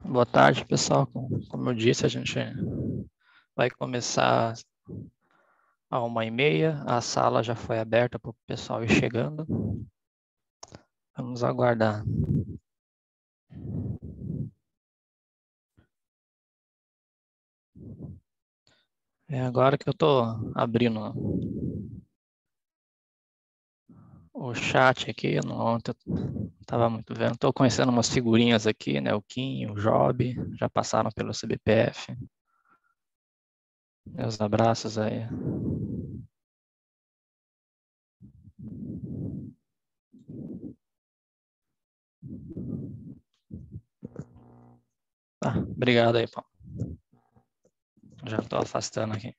Boa tarde, pessoal. Como eu disse, a gente vai começar a uma e meia. A sala já foi aberta para o pessoal ir chegando. Vamos aguardar. É agora que eu estou abrindo o chat aqui, ontem eu estava muito vendo. Estou conhecendo umas figurinhas aqui, né? O Kim, o Job, já passaram pelo CBPF. Meus abraços aí. Ah, obrigado aí, Paulo já estou afastando aqui.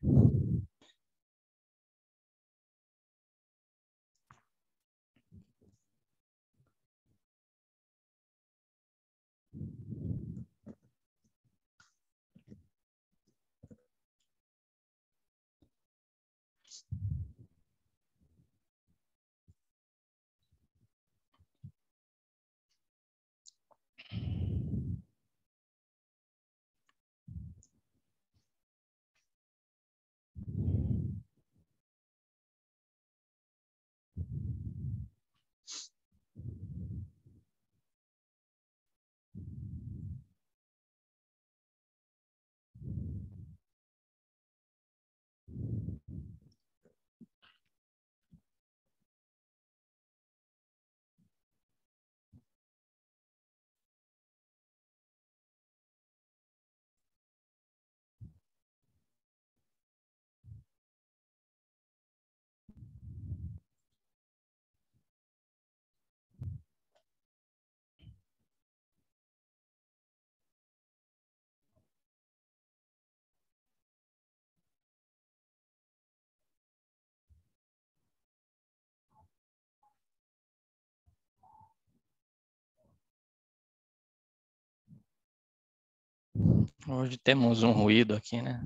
Hoje temos um ruído aqui, né?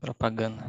Propaganda.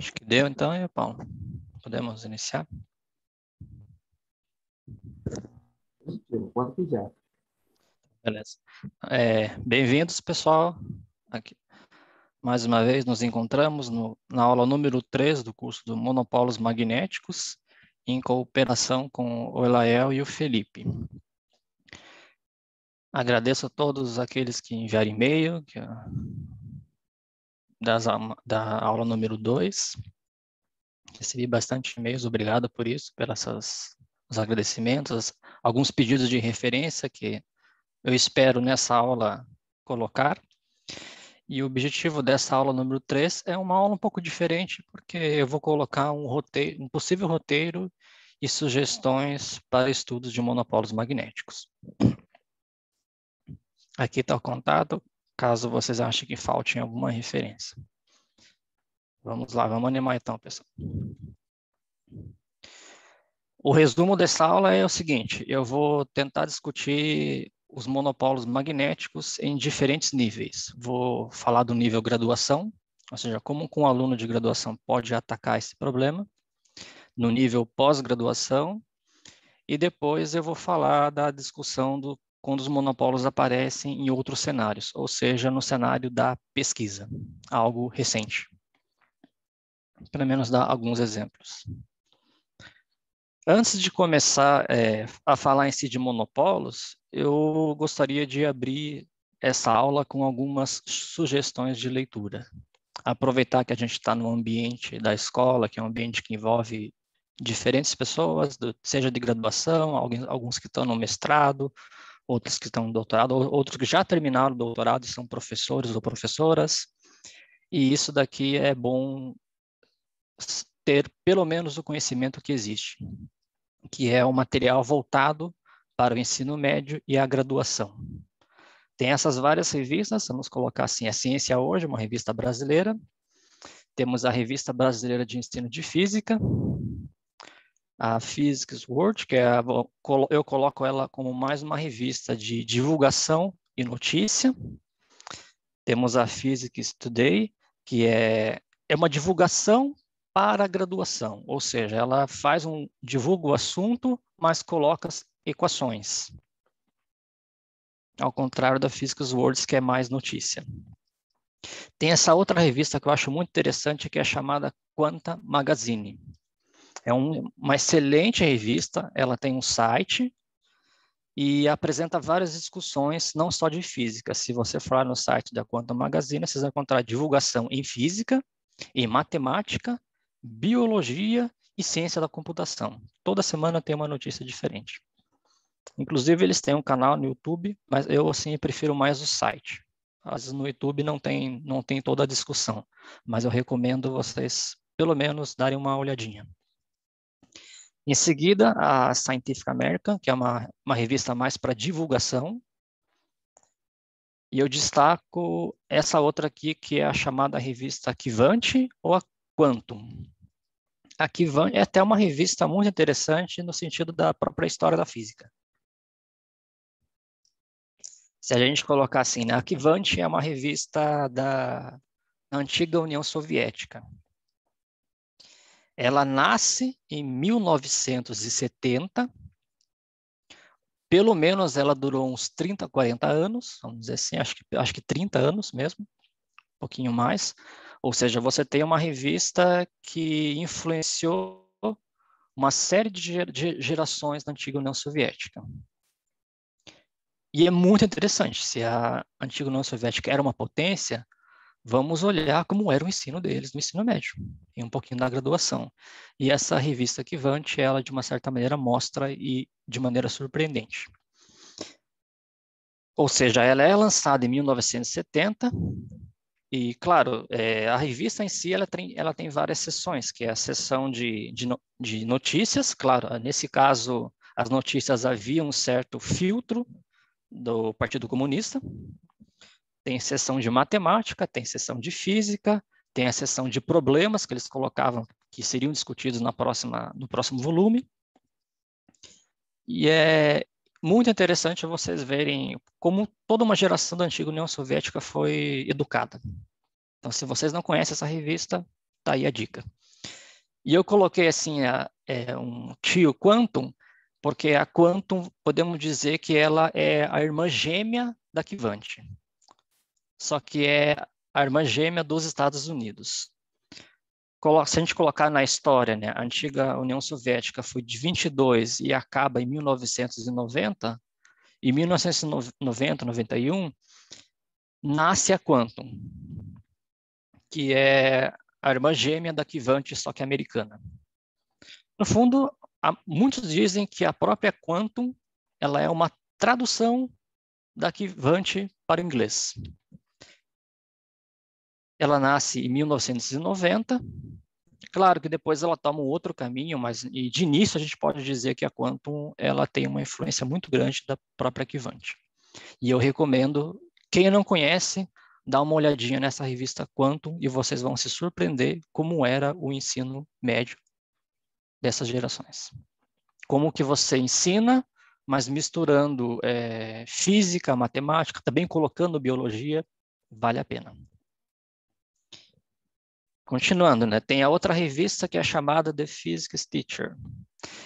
Acho que deu então, hein, Paulo? Podemos iniciar? Quando quiser. Beleza. É, Bem-vindos, pessoal. Aqui. Mais uma vez nos encontramos no, na aula número 3 do curso do monopolos Magnéticos, em cooperação com o Elael e o Felipe. Agradeço a todos aqueles que enviaram e-mail, que das, da aula número 2. Recebi bastante e-mails, obrigado por isso, pelos agradecimentos, alguns pedidos de referência que eu espero nessa aula colocar. E o objetivo dessa aula número 3 é uma aula um pouco diferente, porque eu vou colocar um, roteiro, um possível roteiro e sugestões para estudos de monopólios magnéticos. Aqui está o contato caso vocês achem que falte alguma referência. Vamos lá, vamos animar então, pessoal. O resumo dessa aula é o seguinte, eu vou tentar discutir os monopólios magnéticos em diferentes níveis. Vou falar do nível graduação, ou seja, como um aluno de graduação pode atacar esse problema, no nível pós-graduação, e depois eu vou falar da discussão do quando os monopólios aparecem em outros cenários, ou seja, no cenário da pesquisa, algo recente. Pelo menos dar alguns exemplos. Antes de começar é, a falar em si de monopólios, eu gostaria de abrir essa aula com algumas sugestões de leitura. Aproveitar que a gente está no ambiente da escola, que é um ambiente que envolve diferentes pessoas, seja de graduação, alguns que estão no mestrado, outros que estão no doutorado, outros que já terminaram o doutorado e são professores ou professoras. E isso daqui é bom ter pelo menos o conhecimento que existe, que é um material voltado para o ensino médio e a graduação. Tem essas várias revistas, vamos colocar assim, a Ciência Hoje, uma revista brasileira. Temos a Revista Brasileira de Ensino de Física, a Physics World, que é a, eu coloco ela como mais uma revista de divulgação e notícia. Temos a Physics Today, que é, é uma divulgação para a graduação, ou seja, ela faz um divulga o assunto, mas coloca as equações. Ao contrário da Physics World, que é mais notícia. Tem essa outra revista que eu acho muito interessante, que é chamada Quanta Magazine é um, uma excelente revista, ela tem um site e apresenta várias discussões, não só de física. Se você for no site da Quantum Magazine, vocês vão encontrar divulgação em física, em matemática, biologia e ciência da computação. Toda semana tem uma notícia diferente. Inclusive, eles têm um canal no YouTube, mas eu, assim, prefiro mais o site. Às vezes no YouTube não tem, não tem toda a discussão, mas eu recomendo vocês, pelo menos, darem uma olhadinha. Em seguida, a Scientific American, que é uma, uma revista mais para divulgação. E eu destaco essa outra aqui, que é a chamada revista Kivante ou a Quantum. A Kivante é até uma revista muito interessante no sentido da própria história da física. Se a gente colocar assim, né? a Kivante é uma revista da antiga União Soviética, ela nasce em 1970, pelo menos ela durou uns 30, 40 anos, vamos dizer assim, acho que, acho que 30 anos mesmo, um pouquinho mais. Ou seja, você tem uma revista que influenciou uma série de gerações da antiga União Soviética. E é muito interessante, se a antiga União Soviética era uma potência, vamos olhar como era o ensino deles no ensino médio e um pouquinho na graduação. E essa revista Kivante, ela de uma certa maneira mostra e de maneira surpreendente. Ou seja, ela é lançada em 1970 e, claro, é, a revista em si ela tem, ela tem várias sessões, que é a sessão de, de, no, de notícias, claro, nesse caso as notícias haviam um certo filtro do Partido Comunista, tem sessão de matemática, tem sessão de física, tem a sessão de problemas que eles colocavam que seriam discutidos na próxima, no próximo volume. E é muito interessante vocês verem como toda uma geração da antiga União Soviética foi educada. Então, se vocês não conhecem essa revista, tá aí a dica. E eu coloquei assim a, é, um tio Quantum, porque a Quantum podemos dizer que ela é a irmã gêmea da Kivante só que é a irmã gêmea dos Estados Unidos. Se a gente colocar na história, né, a antiga União Soviética foi de 22 e acaba em 1990, em 1990, 91, nasce a Quantum, que é a irmã gêmea da Kivante, só que americana. No fundo, há, muitos dizem que a própria Quantum ela é uma tradução da Kivante para o inglês. Ela nasce em 1990. Claro que depois ela toma um outro caminho, mas de início a gente pode dizer que a Quantum ela tem uma influência muito grande da própria Kivante. E eu recomendo, quem não conhece, dá uma olhadinha nessa revista Quantum e vocês vão se surpreender como era o ensino médio dessas gerações. Como que você ensina, mas misturando é, física, matemática, também colocando biologia, vale a pena. Continuando, né? tem a outra revista que é chamada The Physics Teacher.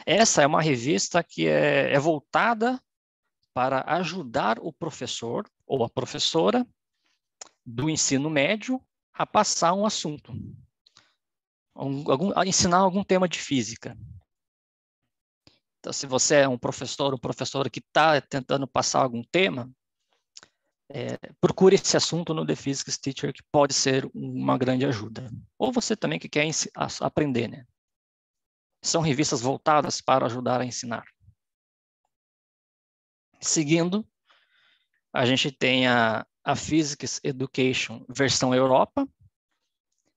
Essa é uma revista que é, é voltada para ajudar o professor ou a professora do ensino médio a passar um assunto, algum, a ensinar algum tema de física. Então, se você é um professor ou professora que está tentando passar algum tema, é, procure esse assunto no The Physics Teacher, que pode ser uma grande ajuda. Ou você também que quer aprender, né? São revistas voltadas para ajudar a ensinar. Seguindo, a gente tem a, a Physics Education versão Europa,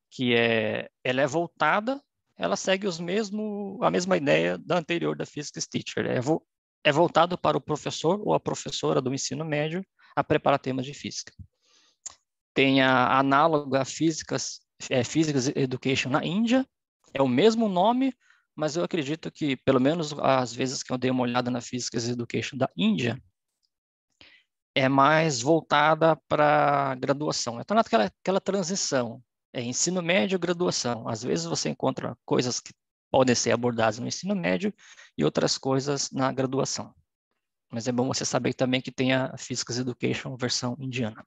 que é, ela é voltada, ela segue os mesmo, a mesma ideia da anterior da Physics Teacher. É, vo, é voltado para o professor ou a professora do ensino médio a preparar temas de física. Tem a análoga Físicas, é, Physics Education na Índia, é o mesmo nome, mas eu acredito que, pelo menos às vezes que eu dei uma olhada na Physics Education da Índia, é mais voltada para graduação. Está é, naquela aquela transição, é ensino médio, graduação. Às vezes você encontra coisas que podem ser abordadas no ensino médio e outras coisas na graduação. Mas é bom você saber também que tem a Physics Education versão indiana.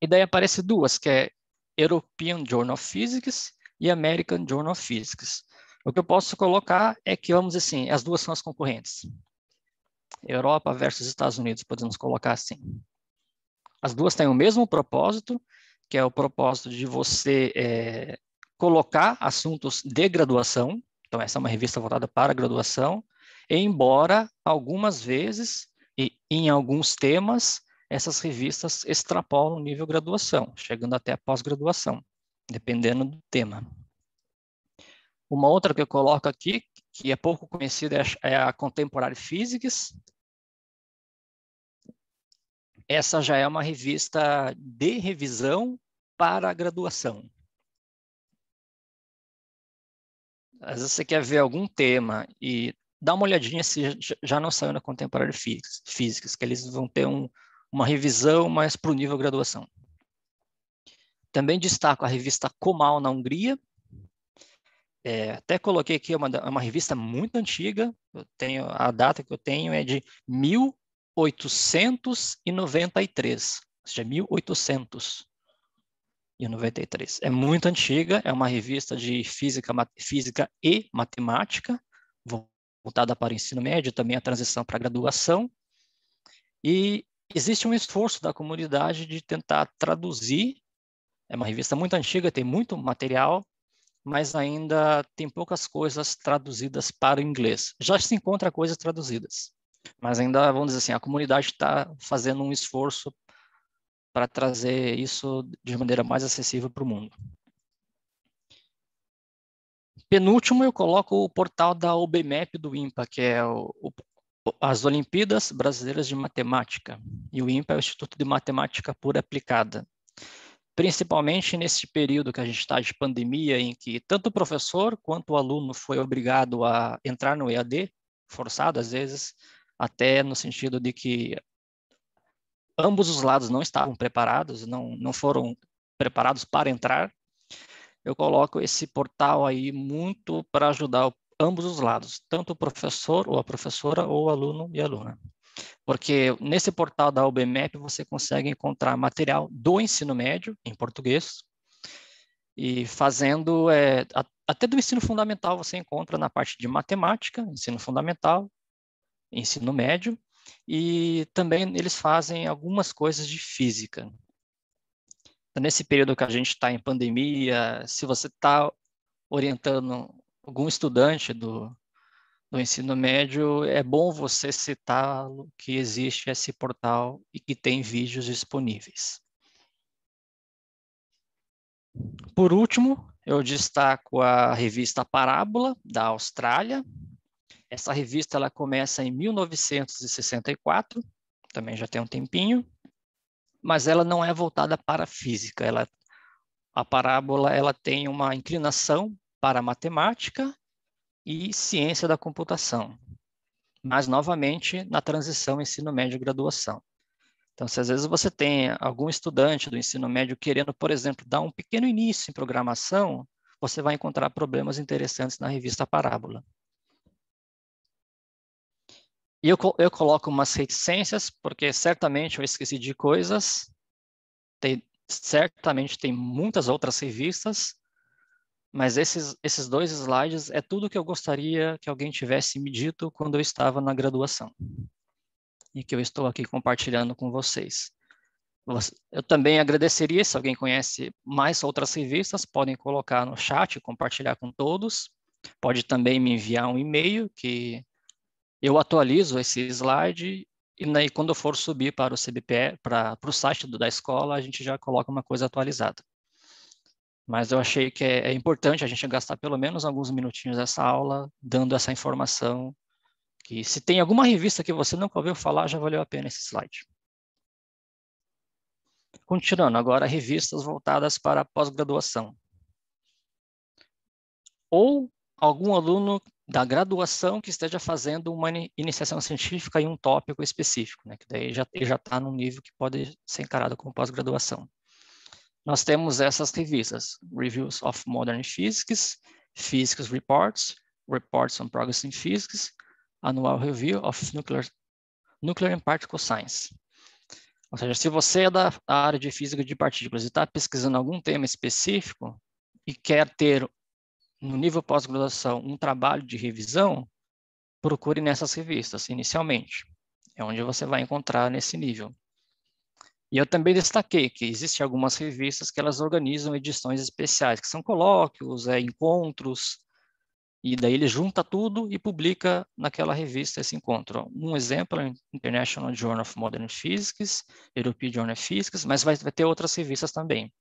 E daí aparece duas, que é European Journal of Physics e American Journal of Physics. O que eu posso colocar é que, vamos assim, as duas são as concorrentes. Europa versus Estados Unidos, podemos colocar assim. As duas têm o mesmo propósito, que é o propósito de você é, colocar assuntos de graduação, então essa é uma revista voltada para graduação, embora algumas vezes e em alguns temas essas revistas extrapolam o nível graduação, chegando até a pós-graduação, dependendo do tema. Uma outra que eu coloco aqui, que é pouco conhecida, é, é a Contemporary Physics. Essa já é uma revista de revisão para a graduação. Às vezes você quer ver algum tema e dá uma olhadinha se já não saiu na Contemporary Physics, que eles vão ter um, uma revisão mais para o nível graduação. Também destaco a revista Comal na Hungria. É, até coloquei aqui uma, uma revista muito antiga. Eu tenho a data que eu tenho é de 1893, ou seja, 1893. É muito antiga, é uma revista de física, física e matemática voltada para o ensino médio, também a transição para a graduação. E existe um esforço da comunidade de tentar traduzir. É uma revista muito antiga, tem muito material, mas ainda tem poucas coisas traduzidas para o inglês. Já se encontra coisas traduzidas, mas ainda, vamos dizer assim, a comunidade está fazendo um esforço para trazer isso de maneira mais acessível para o mundo penúltimo, eu coloco o portal da OBMEP do IMPA, que é o, o, as Olimpíadas Brasileiras de Matemática. E o IMPA é o Instituto de Matemática Pura Aplicada. Principalmente nesse período que a gente está de pandemia, em que tanto o professor quanto o aluno foi obrigado a entrar no EAD, forçado às vezes, até no sentido de que ambos os lados não estavam preparados, não, não foram preparados para entrar eu coloco esse portal aí muito para ajudar ambos os lados, tanto o professor ou a professora ou o aluno e aluna. Porque nesse portal da UBMEP você consegue encontrar material do ensino médio em português e fazendo é, até do ensino fundamental você encontra na parte de matemática, ensino fundamental, ensino médio e também eles fazem algumas coisas de física. Então, nesse período que a gente está em pandemia, se você está orientando algum estudante do, do ensino médio, é bom você citá-lo que existe esse portal e que tem vídeos disponíveis. Por último, eu destaco a revista Parábola, da Austrália. Essa revista ela começa em 1964, também já tem um tempinho mas ela não é voltada para a física. Ela, a parábola ela tem uma inclinação para a matemática e ciência da computação, mas novamente na transição ensino médio graduação. Então, se às vezes você tem algum estudante do ensino médio querendo, por exemplo, dar um pequeno início em programação, você vai encontrar problemas interessantes na revista Parábola. E eu, eu coloco umas reticências, porque certamente eu esqueci de coisas, tem, certamente tem muitas outras revistas, mas esses, esses dois slides é tudo que eu gostaria que alguém tivesse me dito quando eu estava na graduação e que eu estou aqui compartilhando com vocês. Eu também agradeceria se alguém conhece mais outras revistas, podem colocar no chat, compartilhar com todos. Pode também me enviar um e-mail que eu atualizo esse slide e daí, né, quando eu for subir para o CBPE, para, para o site da escola, a gente já coloca uma coisa atualizada. Mas eu achei que é, é importante a gente gastar pelo menos alguns minutinhos dessa aula dando essa informação que se tem alguma revista que você nunca ouviu falar, já valeu a pena esse slide. Continuando, agora revistas voltadas para a pós-graduação. Ou algum aluno da graduação que esteja fazendo uma iniciação científica em um tópico específico, né, que daí já já está num nível que pode ser encarado como pós-graduação. Nós temos essas revistas, Reviews of Modern Physics, Physics Reports, Reports on Progress in Physics, Annual Review of Nuclear, Nuclear and Particle Science. Ou seja, se você é da área de física de partículas e está pesquisando algum tema específico e quer ter no nível pós-graduação, um trabalho de revisão, procure nessas revistas, inicialmente. É onde você vai encontrar nesse nível. E eu também destaquei que existem algumas revistas que elas organizam edições especiais, que são colóquios, é, encontros, e daí ele junta tudo e publica naquela revista esse encontro. Um exemplo é o International Journal of Modern Physics, European Journal of Physics, mas vai, vai ter outras revistas também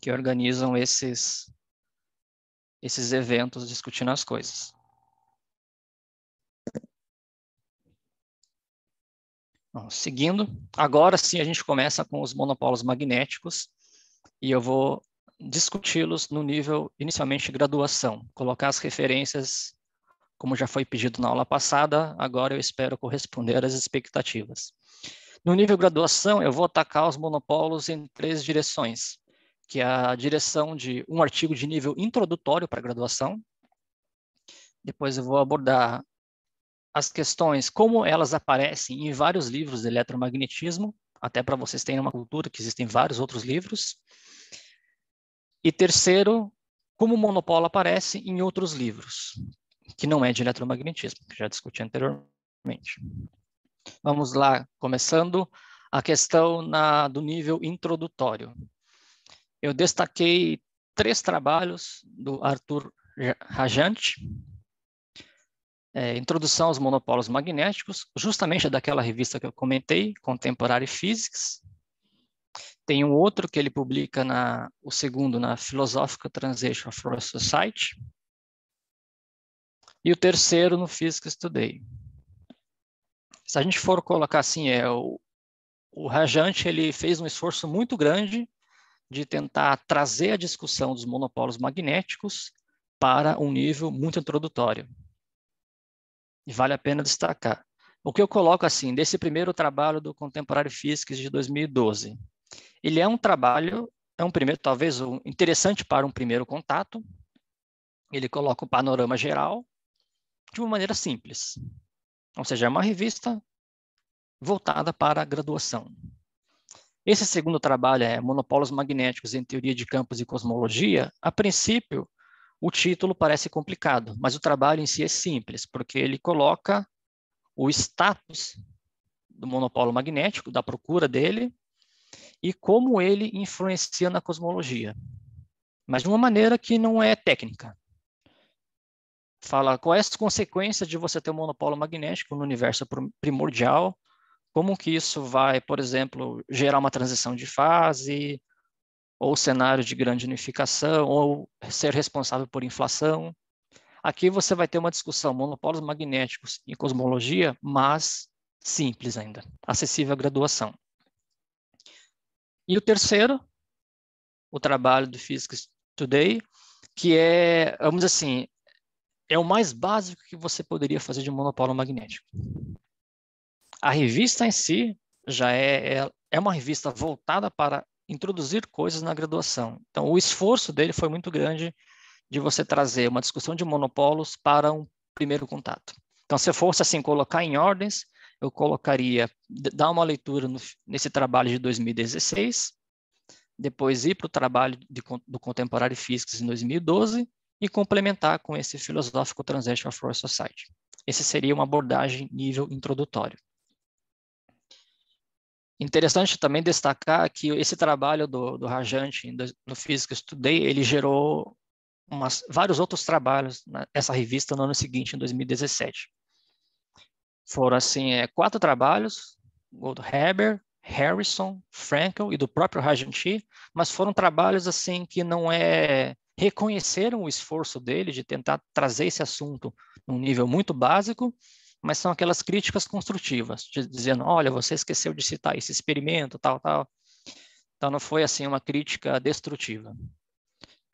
que organizam esses esses eventos discutindo as coisas. Bom, seguindo, agora sim a gente começa com os monopólos magnéticos e eu vou discuti-los no nível inicialmente graduação, colocar as referências como já foi pedido na aula passada, agora eu espero corresponder às expectativas. No nível graduação, eu vou atacar os monopólos em três direções que é a direção de um artigo de nível introdutório para graduação. Depois eu vou abordar as questões, como elas aparecem em vários livros de eletromagnetismo, até para vocês terem uma cultura que existem vários outros livros. E terceiro, como o monopolo aparece em outros livros, que não é de eletromagnetismo, que já discuti anteriormente. Vamos lá, começando a questão na, do nível introdutório eu destaquei três trabalhos do Arthur Rajante, é, Introdução aos Monopólios Magnéticos, justamente daquela revista que eu comentei, Contemporary Physics. Tem um outro que ele publica, na, o segundo, na Philosophical Translation of the Society. E o terceiro no Physics Today. Se a gente for colocar assim, é, o, o Rajante ele fez um esforço muito grande de tentar trazer a discussão dos monopólios magnéticos para um nível muito introdutório. E vale a pena destacar. O que eu coloco assim, desse primeiro trabalho do Contemporary Physics de 2012, ele é um trabalho, é um primeiro, talvez um, interessante para um primeiro contato. Ele coloca o panorama geral de uma maneira simples. Ou seja, é uma revista voltada para a graduação. Esse segundo trabalho é Monopólos Magnéticos em Teoria de Campos e Cosmologia. A princípio, o título parece complicado, mas o trabalho em si é simples, porque ele coloca o status do monopolo magnético, da procura dele, e como ele influencia na cosmologia. Mas de uma maneira que não é técnica. Fala quais as consequências de você ter um monopolo magnético no universo primordial, como que isso vai, por exemplo, gerar uma transição de fase, ou cenário de grande unificação, ou ser responsável por inflação. Aqui você vai ter uma discussão monopólios magnéticos e cosmologia, mas simples ainda, acessível à graduação. E o terceiro, o trabalho do Physics Today, que é, vamos dizer assim, é o mais básico que você poderia fazer de monopólio magnético. A revista em si já é, é, é uma revista voltada para introduzir coisas na graduação. Então, o esforço dele foi muito grande de você trazer uma discussão de monopólios para um primeiro contato. Então, se eu fosse assim colocar em ordens, eu colocaria dar uma leitura no, nesse trabalho de 2016, depois ir para o trabalho de, do Contemporary Physics em 2012 e complementar com esse filosófico Transactional Force Society. Esse seria uma abordagem nível introdutório. Interessante também destacar que esse trabalho do, do Rajante no Física estudei ele gerou umas, vários outros trabalhos nessa revista no ano seguinte, em 2017. Foram, assim, é, quatro trabalhos, o do Haber, Harrison, Frankel e do próprio Rajanti, mas foram trabalhos, assim, que não é... reconheceram o esforço dele de tentar trazer esse assunto num nível muito básico mas são aquelas críticas construtivas, dizendo, olha, você esqueceu de citar esse experimento, tal, tal. Então não foi assim uma crítica destrutiva.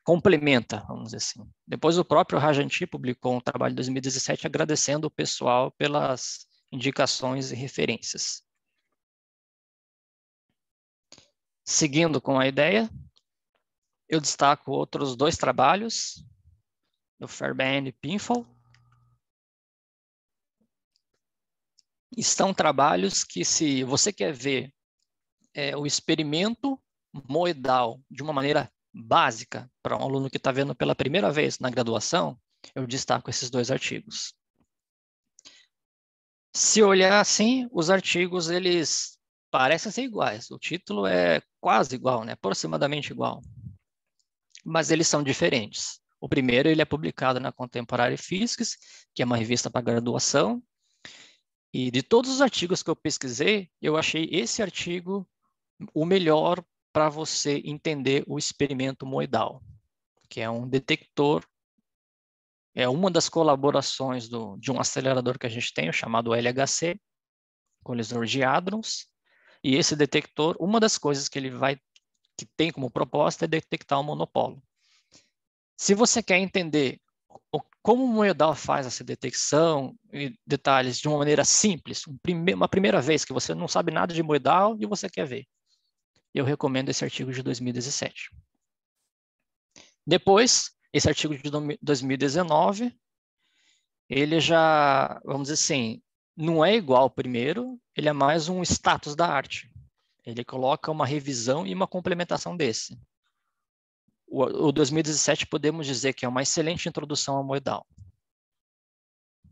Complementa, vamos dizer assim. Depois o próprio Rajanti publicou um trabalho de 2017 agradecendo o pessoal pelas indicações e referências. Seguindo com a ideia, eu destaco outros dois trabalhos, do Fairbairn e Pinfold. estão trabalhos que, se você quer ver é, o experimento moedal de uma maneira básica para um aluno que está vendo pela primeira vez na graduação, eu destaco esses dois artigos. Se olhar assim, os artigos eles parecem ser iguais. O título é quase igual, né? aproximadamente igual. Mas eles são diferentes. O primeiro ele é publicado na Contemporary Physics, que é uma revista para graduação, e de todos os artigos que eu pesquisei, eu achei esse artigo o melhor para você entender o experimento moidal, que é um detector, é uma das colaborações do, de um acelerador que a gente tem, chamado LHC, colisor de hadrons, e esse detector, uma das coisas que ele vai que tem como proposta é detectar o monopolo. Se você quer entender como o Moedal faz essa detecção e detalhes de uma maneira simples, uma primeira vez que você não sabe nada de Moedal e você quer ver. Eu recomendo esse artigo de 2017. Depois, esse artigo de 2019, ele já, vamos dizer assim, não é igual ao primeiro, ele é mais um status da arte. Ele coloca uma revisão e uma complementação desse. O, 2017 podemos dizer que é uma excelente introdução ao modal,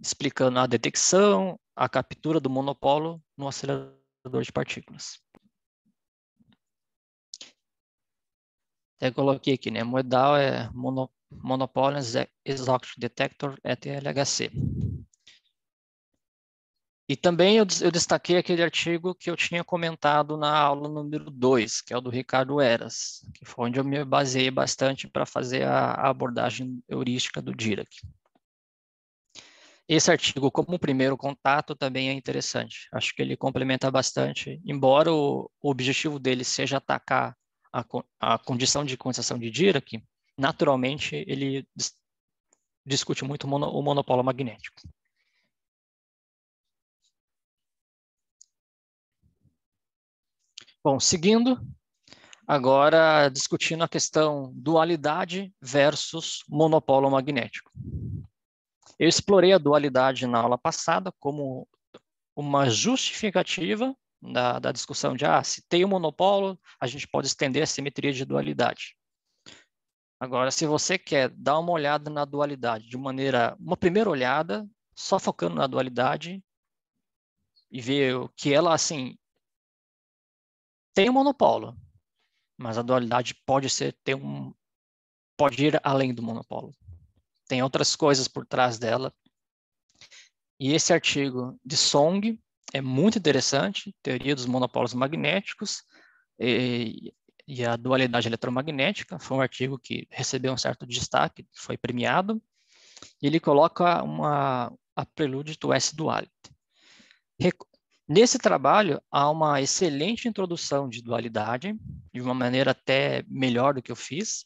explicando a detecção, a captura do monopolo no acelerador de partículas. Até coloquei aqui, né? Modal é mono, Monopolens é Exhaust Detector, ETLHC. É e também eu, eu, destaquei aquele artigo que eu tinha comentado na aula número 2, que é o do Ricardo Eras, que foi onde eu me baseei bastante para fazer a, a, abordagem heurística do Dirac. Esse artigo, como primeiro contato, também é interessante. Acho que ele complementa bastante, embora o, o objetivo dele seja atacar a, a condição de condensação de Dirac, naturalmente ele dis, discute muito mono, o monopolo magnético. Bom, seguindo, agora discutindo a questão dualidade versus monopolo magnético. Eu explorei a dualidade na aula passada como uma justificativa da, da discussão de ah, se tem um monopolo, a gente pode estender a simetria de dualidade. Agora, se você quer dar uma olhada na dualidade de maneira, uma primeira olhada, só focando na dualidade e ver o que ela assim tem um monopólio, mas a dualidade pode ser ter um pode ir além do monopólio. Tem outras coisas por trás dela. E esse artigo de Song é muito interessante, teoria dos monopólios magnéticos e, e a dualidade eletromagnética. Foi um artigo que recebeu um certo destaque, foi premiado. E ele coloca uma a prelúdio do S duality. Nesse trabalho, há uma excelente introdução de dualidade, de uma maneira até melhor do que eu fiz,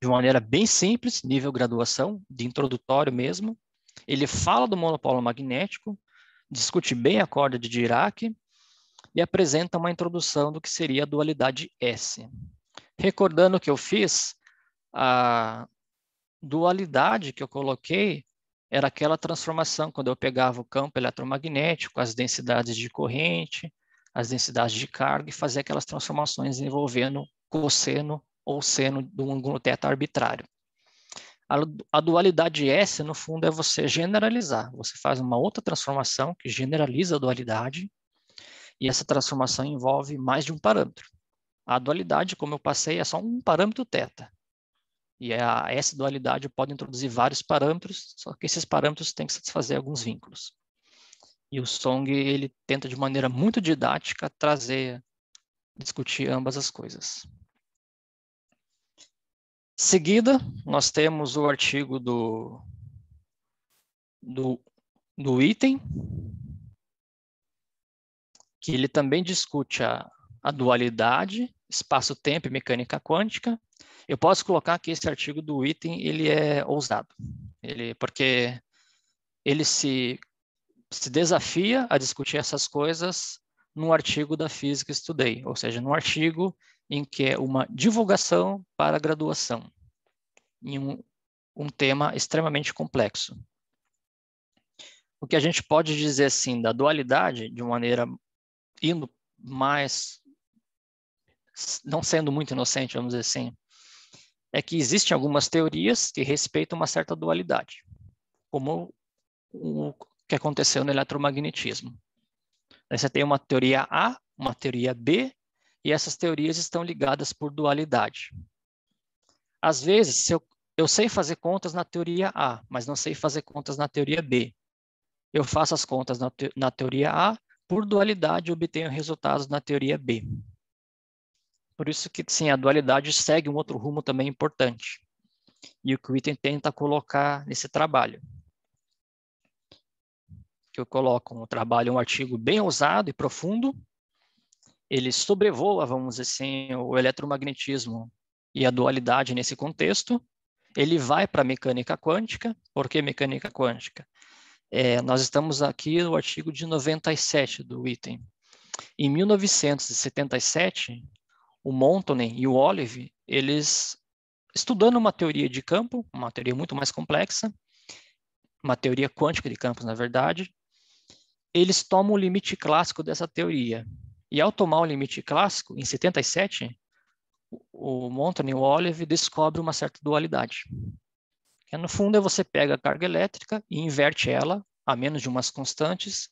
de uma maneira bem simples, nível graduação, de introdutório mesmo. Ele fala do monopolo magnético, discute bem a corda de Dirac e apresenta uma introdução do que seria a dualidade S. Recordando o que eu fiz, a dualidade que eu coloquei era aquela transformação quando eu pegava o campo eletromagnético, as densidades de corrente, as densidades de carga e fazia aquelas transformações envolvendo cosseno ou seno de um ângulo θ arbitrário. A, dualidade S, no fundo, é você generalizar. Você faz uma outra transformação que generaliza a dualidade, e essa transformação envolve mais de um parâmetro. A dualidade, como eu passei, é só um parâmetro θ. E é a, essa dualidade pode introduzir vários parâmetros, só que esses parâmetros têm que satisfazer alguns vínculos. E o Song ele tenta de maneira muito didática trazer, discutir ambas as coisas. Seguida, nós temos o artigo do, do, do item, que ele também discute a, a dualidade, espaço-tempo e mecânica quântica. Eu posso colocar que esse artigo do item ele é ousado, ele porque ele se, se desafia a discutir essas coisas no artigo da Physics Today, ou seja, no artigo em que é uma divulgação para a graduação, em um, um tema extremamente complexo. O que a gente pode dizer assim da dualidade, de maneira indo mais não sendo muito inocente, vamos dizer assim, é que existem algumas teorias que respeitam uma certa dualidade, como o que aconteceu no eletromagnetismo. Você tem uma teoria A, uma teoria B, e essas teorias estão ligadas por dualidade. Às vezes, eu, eu sei fazer contas na teoria A, mas não sei fazer contas na teoria B. Eu faço as contas na, te, na teoria A, por dualidade, obtenho resultados na teoria B. Por isso que, sim, a dualidade segue um outro rumo também importante. E o que o item tenta colocar nesse trabalho. Que eu coloco um trabalho, um artigo bem ousado e profundo. Ele sobrevoa, vamos dizer assim, o eletromagnetismo e a dualidade nesse contexto. Ele vai para a mecânica quântica. Por que mecânica quântica? É, nós estamos aqui no artigo de 97 do item. Em 1977, o Montonen e o Olive, eles estudando uma teoria de campo, uma teoria muito mais complexa, uma teoria quântica de campos, na verdade, eles tomam o limite clássico dessa teoria. E ao tomar o limite clássico, em 77, o Montonen e o Olive descobrem uma certa dualidade. Que é, no fundo é você pega a carga elétrica e inverte ela a menos de umas constantes,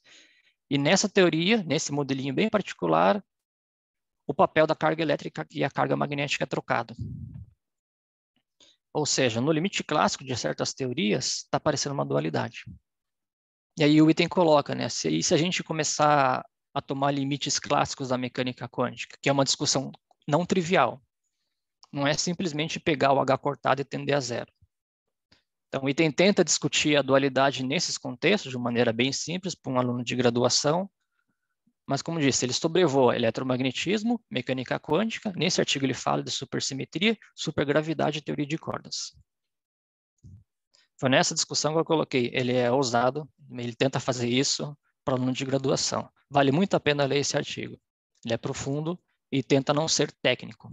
e nessa teoria, nesse modelinho bem particular, o papel da carga elétrica e a carga magnética é trocado. Ou seja, no limite clássico de certas teorias, está aparecendo uma dualidade. E aí o item coloca, né? Se, se a gente começar a tomar limites clássicos da mecânica quântica, que é uma discussão não trivial, não é simplesmente pegar o H cortado e tender a zero. Então, o item tenta discutir a dualidade nesses contextos de maneira bem simples para um aluno de graduação, mas, como disse, ele sobrevoa eletromagnetismo, mecânica quântica, nesse artigo ele fala de supersimetria, supergravidade e teoria de cordas. Foi nessa discussão que eu coloquei, ele é ousado, ele tenta fazer isso para aluno de graduação. Vale muito a pena ler esse artigo. Ele é profundo e tenta não ser técnico.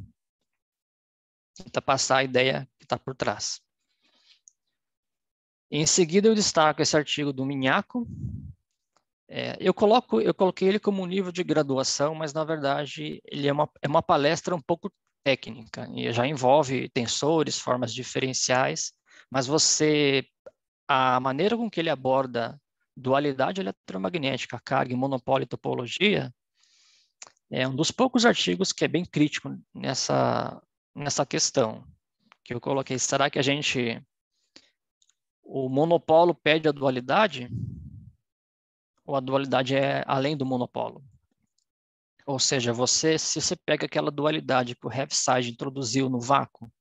Tenta passar a ideia que está por trás. Em seguida, eu destaco esse artigo do Minhaco, é, eu, coloco, eu coloquei ele como um nível de graduação, mas na verdade ele é uma, é uma palestra um pouco técnica, e já envolve tensores, formas diferenciais, mas você, a maneira com que ele aborda dualidade eletromagnética, carga, monopólio e topologia, é um dos poucos artigos que é bem crítico nessa, nessa questão, que eu coloquei, será que a gente, o monopólio pede a dualidade? ou a dualidade é além do monopolo. Ou seja, você, se você pega aquela dualidade que o Hevsage introduziu no vácuo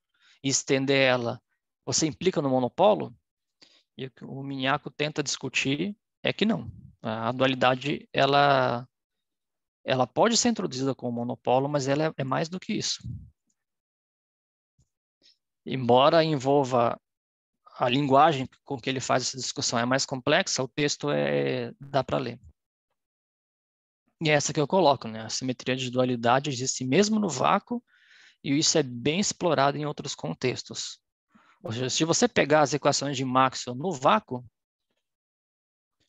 e estender ela, você implica no monopolo? E o que o Minhaco tenta discutir é que não. A dualidade, ela, ela pode ser introduzida como monopolo, mas ela é, é mais do que isso. Embora envolva a linguagem com que ele faz essa discussão é mais complexa, o texto é dá para ler. E é essa que eu coloco, né? A simetria de dualidade existe mesmo no vácuo, e isso é bem explorado em outros contextos. Ou seja, se você pegar as equações de Maxwell no vácuo,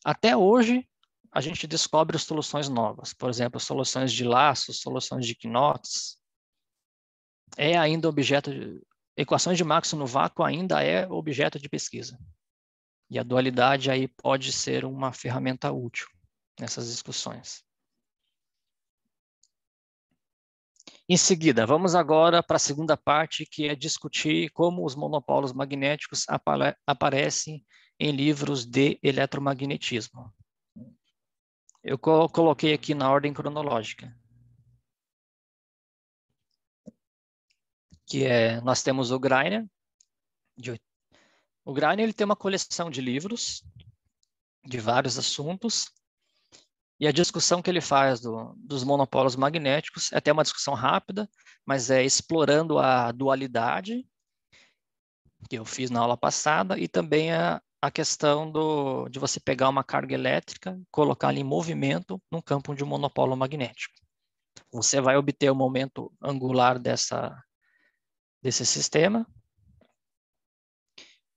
até hoje a gente descobre soluções novas. Por exemplo, soluções de laços, soluções de knots. É ainda objeto de, Equações de Maxwell no vácuo ainda é objeto de pesquisa. E a dualidade aí pode ser uma ferramenta útil nessas discussões. Em seguida, vamos agora para a segunda parte, que é discutir como os monopólos magnéticos apare aparecem em livros de eletromagnetismo. Eu coloquei aqui na ordem cronológica. que é nós temos o Greiner. o Greiner ele tem uma coleção de livros de vários assuntos e a discussão que ele faz do, dos monopólios magnéticos é até uma discussão rápida, mas é explorando a dualidade que eu fiz na aula passada e também a, a questão do, de você pegar uma carga elétrica, colocá-la em movimento num campo de monopolo magnético. Você vai obter o momento angular dessa desse sistema.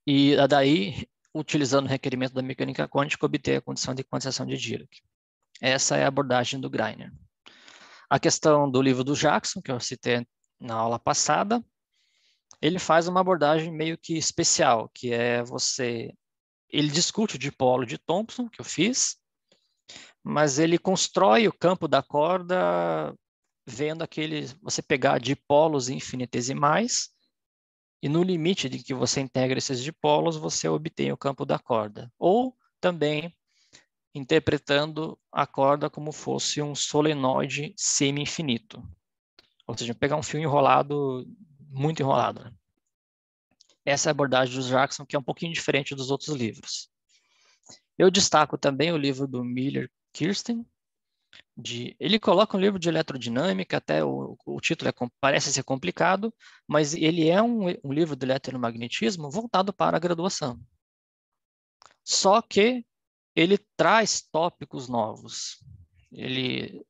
E daí, utilizando o requerimento da mecânica quântica, obter a condição de quantização de Dirac. Essa é a abordagem do Greiner. A questão do livro do Jackson, que eu citei na aula passada, ele faz uma abordagem meio que especial, que é você. Ele discute o dipolo de Thompson, que eu fiz, mas ele constrói o campo da corda vendo aqueles, você pegar dipolos infinitesimais e no limite de que você integra esses dipolos, você obtém o campo da corda. Ou também interpretando a corda como fosse um solenoide semi-infinito. Ou seja, pegar um fio enrolado, muito enrolado. Né? Essa é a abordagem dos Jackson, que é um pouquinho diferente dos outros livros. Eu destaco também o livro do Miller Kirsten, de, ele coloca um livro de eletrodinâmica, até o, o título é, parece ser complicado, mas ele é um, um, livro de eletromagnetismo voltado para a graduação. Só que ele traz tópicos novos, ele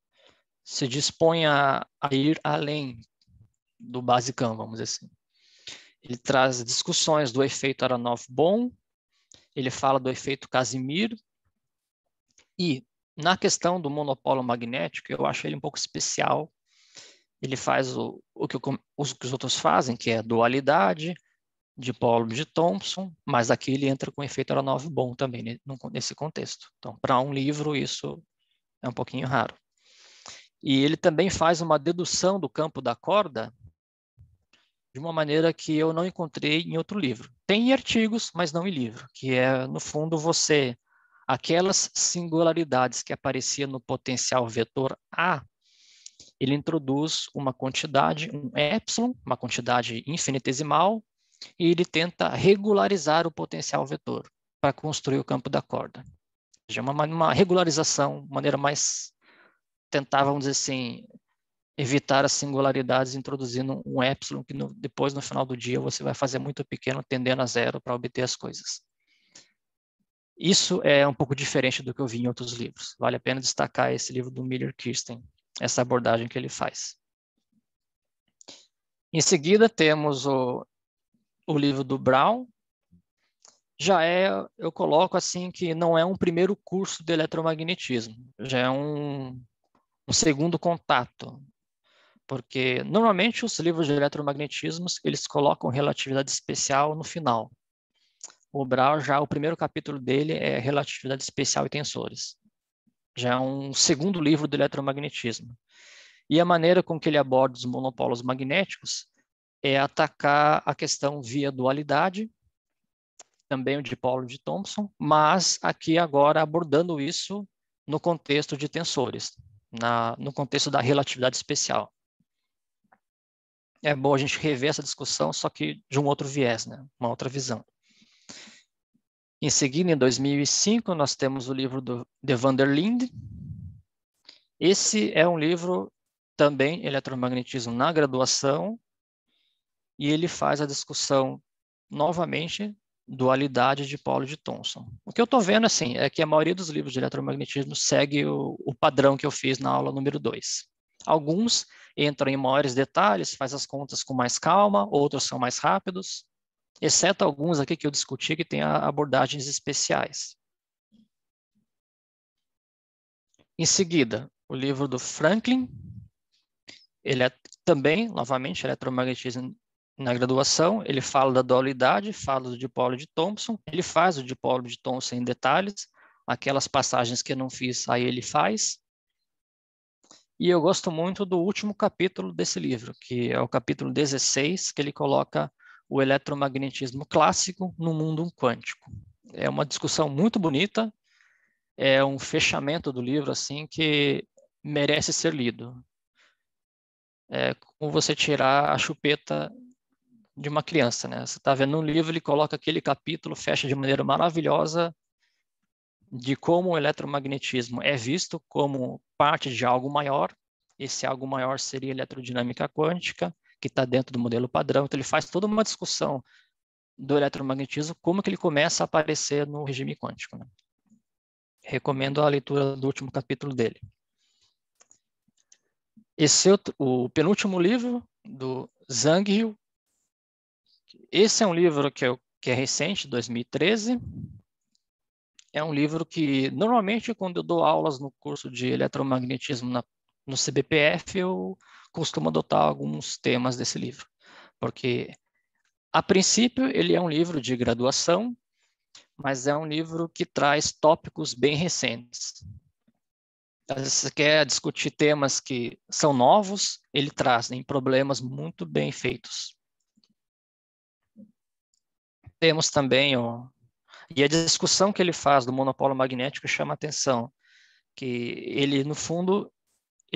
se dispõe a, a ir além do basicão, vamos dizer assim. Ele traz discussões do efeito Aronoff-Bohm, ele fala do efeito Casimir, e na questão do monopolo magnético, eu acho ele um pouco especial. Ele faz o, o que os, que os outros fazem, que é dualidade, dipolo de Thomson, mas aqui ele entra com efeito aeronave bom também nesse contexto. Então, para um livro, isso é um pouquinho raro. E ele também faz uma dedução do campo da corda de uma maneira que eu não encontrei em outro livro. Tem em artigos, mas não em livro, que é, no fundo, você aquelas singularidades que apareciam no potencial vetor A, ele introduz uma quantidade, um epsilon, uma quantidade infinitesimal, e ele tenta regularizar o potencial vetor para construir o campo da corda. Ou seja, uma, uma regularização, maneira mais tentar, vamos dizer assim, evitar as singularidades introduzindo um epsilon que no, depois no final do dia você vai fazer muito pequeno, tendendo a zero para obter as coisas. Isso é um pouco diferente do que eu vi em outros livros. Vale a pena destacar esse livro do Miller Kirsten, essa abordagem que ele faz. Em seguida, temos o, o livro do Brown. Já é, eu coloco assim, que não é um primeiro curso de eletromagnetismo, já é um, um segundo contato. Porque normalmente os livros de eletromagnetismo eles colocam relatividade especial no final, o Brau já o primeiro capítulo dele é relatividade especial e tensores. Já é um segundo livro do eletromagnetismo. E a maneira com que ele aborda os monopólios magnéticos é atacar a questão via dualidade, também o dipolo de Thomson, mas aqui agora abordando isso no contexto de tensores, na, no contexto da relatividade especial. É bom a gente rever essa discussão, só que de um outro viés, né? uma outra visão. Em seguida, em 2005, nós temos o livro do, de Linde. Esse é um livro também eletromagnetismo na graduação e ele faz a discussão novamente dualidade de polo de Thomson. O que eu estou vendo assim é que a maioria dos livros de eletromagnetismo segue o, o padrão que eu fiz na aula número 2. Alguns entram em maiores detalhes, faz as contas com mais calma, outros são mais rápidos exceto alguns aqui que eu discuti que têm abordagens especiais. Em seguida, o livro do Franklin, ele é também, novamente, eletromagnetismo na graduação, ele fala da dualidade, fala do dipolo de Thomson, ele faz o dipolo de Thomson em detalhes, aquelas passagens que eu não fiz, aí ele faz. E eu gosto muito do último capítulo desse livro, que é o capítulo 16, que ele coloca o eletromagnetismo clássico no mundo quântico. É uma discussão muito bonita, é um fechamento do livro assim que merece ser lido. É como você tirar a chupeta de uma criança, né? Você está vendo um livro, ele coloca aquele capítulo, fecha de maneira maravilhosa de como o eletromagnetismo é visto como parte de algo maior. Esse algo maior seria a eletrodinâmica quântica que está dentro do modelo padrão. Então, ele faz toda uma discussão do eletromagnetismo, como que ele começa a aparecer no regime quântico. Né? Recomendo a leitura do último capítulo dele. Esse é o penúltimo livro do Zhang Hill. Esse é um livro que, é que é recente, 2013. É um livro que, normalmente, quando eu dou aulas no curso de eletromagnetismo na no CBPF eu costumo adotar alguns temas desse livro, porque a princípio ele é um livro de graduação, mas é um livro que traz tópicos bem recentes. Às vezes você quer discutir temas que são novos, ele traz né, problemas muito bem feitos. Temos também o e a discussão que ele faz do monopolo magnético chama atenção, que ele no fundo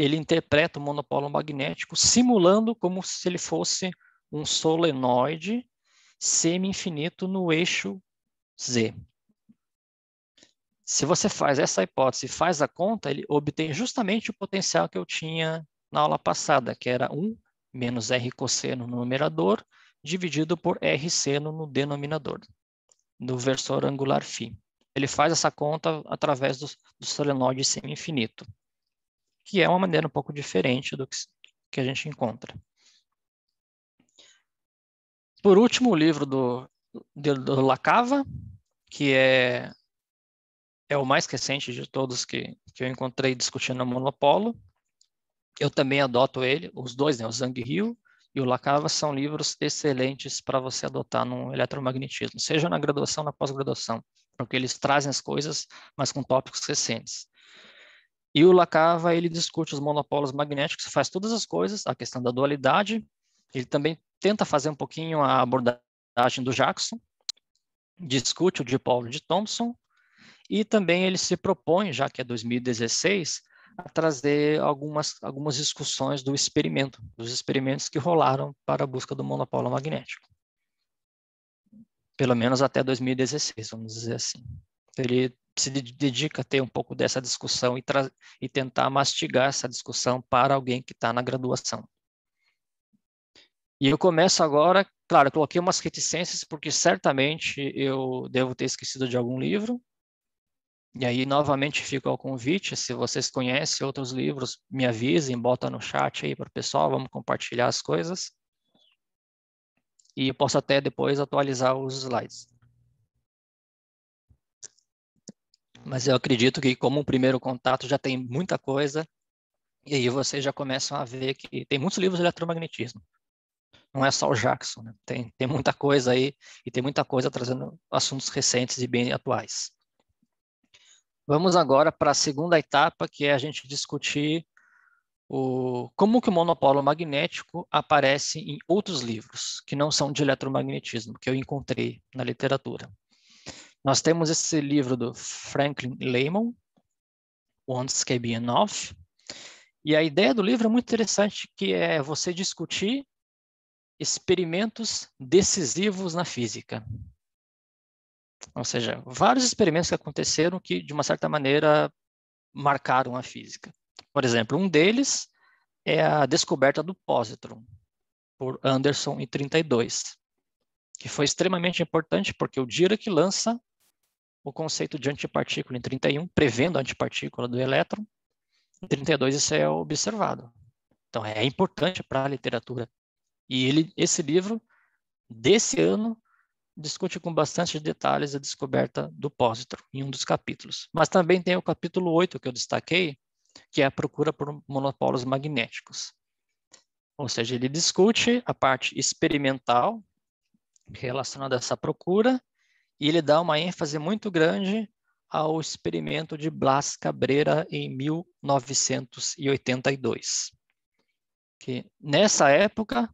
ele interpreta o monopolo magnético simulando como se ele fosse um solenoide semi-infinito no eixo Z. Se você faz essa hipótese e faz a conta, ele obtém justamente o potencial que eu tinha na aula passada, que era 1 menos R cosseno no numerador, dividido por R seno no denominador, do versor angular φ. Ele faz essa conta através do, do solenoide semi-infinito que é uma maneira um pouco diferente do que, que a gente encontra. Por último, o livro do, do, do Lacava, que é, é o mais recente de todos que, que eu encontrei discutindo a Monopolo. Eu também adoto ele, os dois, né, o Zhang Hill e o Lacava, são livros excelentes para você adotar no eletromagnetismo, seja na graduação, na pós-graduação, porque eles trazem as coisas, mas com tópicos recentes. E o Lacava, ele discute os monopólios magnéticos, faz todas as coisas, a questão da dualidade, ele também tenta fazer um pouquinho a abordagem do Jackson, discute o dipolo de Thomson, e também ele se propõe, já que é 2016, a trazer algumas, algumas discussões do experimento, dos experimentos que rolaram para a busca do monopólio magnético. Pelo menos até 2016, vamos dizer assim. Ele se dedica a ter um pouco dessa discussão e, e tentar mastigar essa discussão para alguém que está na graduação. E eu começo agora, claro, coloquei umas reticências porque certamente eu devo ter esquecido de algum livro. E aí novamente fica o convite, se vocês conhecem outros livros, me avisem, bota no chat aí para o pessoal, vamos compartilhar as coisas. E eu posso até depois atualizar os slides. Mas eu acredito que, como um primeiro contato, já tem muita coisa, e aí vocês já começam a ver que tem muitos livros de eletromagnetismo. Não é só o Jackson, né? tem, tem muita coisa aí, e tem muita coisa trazendo assuntos recentes e bem atuais. Vamos agora para a segunda etapa, que é a gente discutir o, como que o monopolo magnético aparece em outros livros que não são de eletromagnetismo, que eu encontrei na literatura. Nós temos esse livro do Franklin Lehman, Once Can Be Enough, e a ideia do livro é muito interessante, que é você discutir experimentos decisivos na física. Ou seja, vários experimentos que aconteceram que, de uma certa maneira, marcaram a física. Por exemplo, um deles é a descoberta do pósitron, por Anderson em 32, que foi extremamente importante porque o Dirac lança o conceito de antipartícula em 31, prevendo a antipartícula do elétron. Em 32 isso é observado. Então é importante para a literatura. E ele, esse livro desse ano discute com bastante detalhes a descoberta do pósitron em um dos capítulos. Mas também tem o capítulo 8 que eu destaquei, que é a procura por monopólios magnéticos. Ou seja, ele discute a parte experimental relacionada a essa procura e ele dá uma ênfase muito grande ao experimento de Blas Cabreira em 1982. Que nessa época,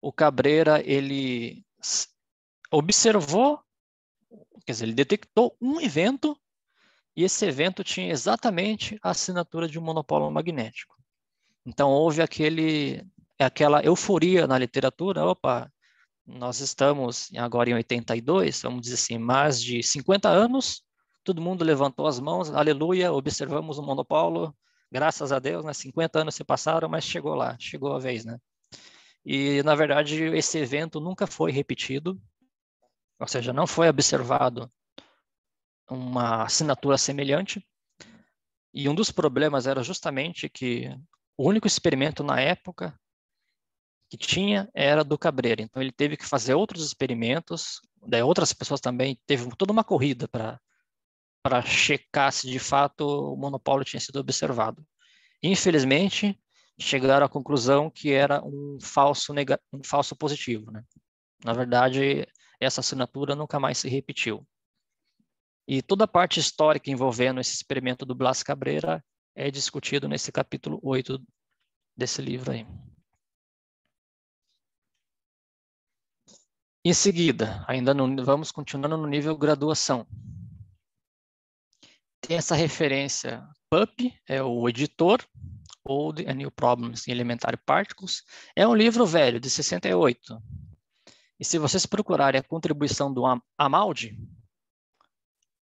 o Cabreira ele observou, quer dizer, ele detectou um evento e esse evento tinha exatamente a assinatura de um monopolo magnético. Então houve aquele, aquela euforia na literatura, opa, nós estamos agora em 82, vamos dizer assim, mais de 50 anos, todo mundo levantou as mãos, aleluia, observamos o monopólio, graças a Deus, né, 50 anos se passaram, mas chegou lá, chegou a vez, né? E, na verdade, esse evento nunca foi repetido, ou seja, não foi observado uma assinatura semelhante. E um dos problemas era justamente que o único experimento na época que tinha era do Cabreira. Então ele teve que fazer outros experimentos, daí outras pessoas também teve toda uma corrida para para checar se de fato o monopólio tinha sido observado. Infelizmente, chegaram à conclusão que era um falso nega, um falso positivo, né? Na verdade, essa assinatura nunca mais se repetiu. E toda a parte histórica envolvendo esse experimento do Blas Cabreira é discutido nesse capítulo 8 desse livro aí. Em seguida, ainda no, vamos continuando no nível graduação. Tem essa referência PUP, é o editor, Old and New Problems in Elementary Particles. É um livro velho, de 68. E se vocês procurarem a contribuição do Am Amaldi,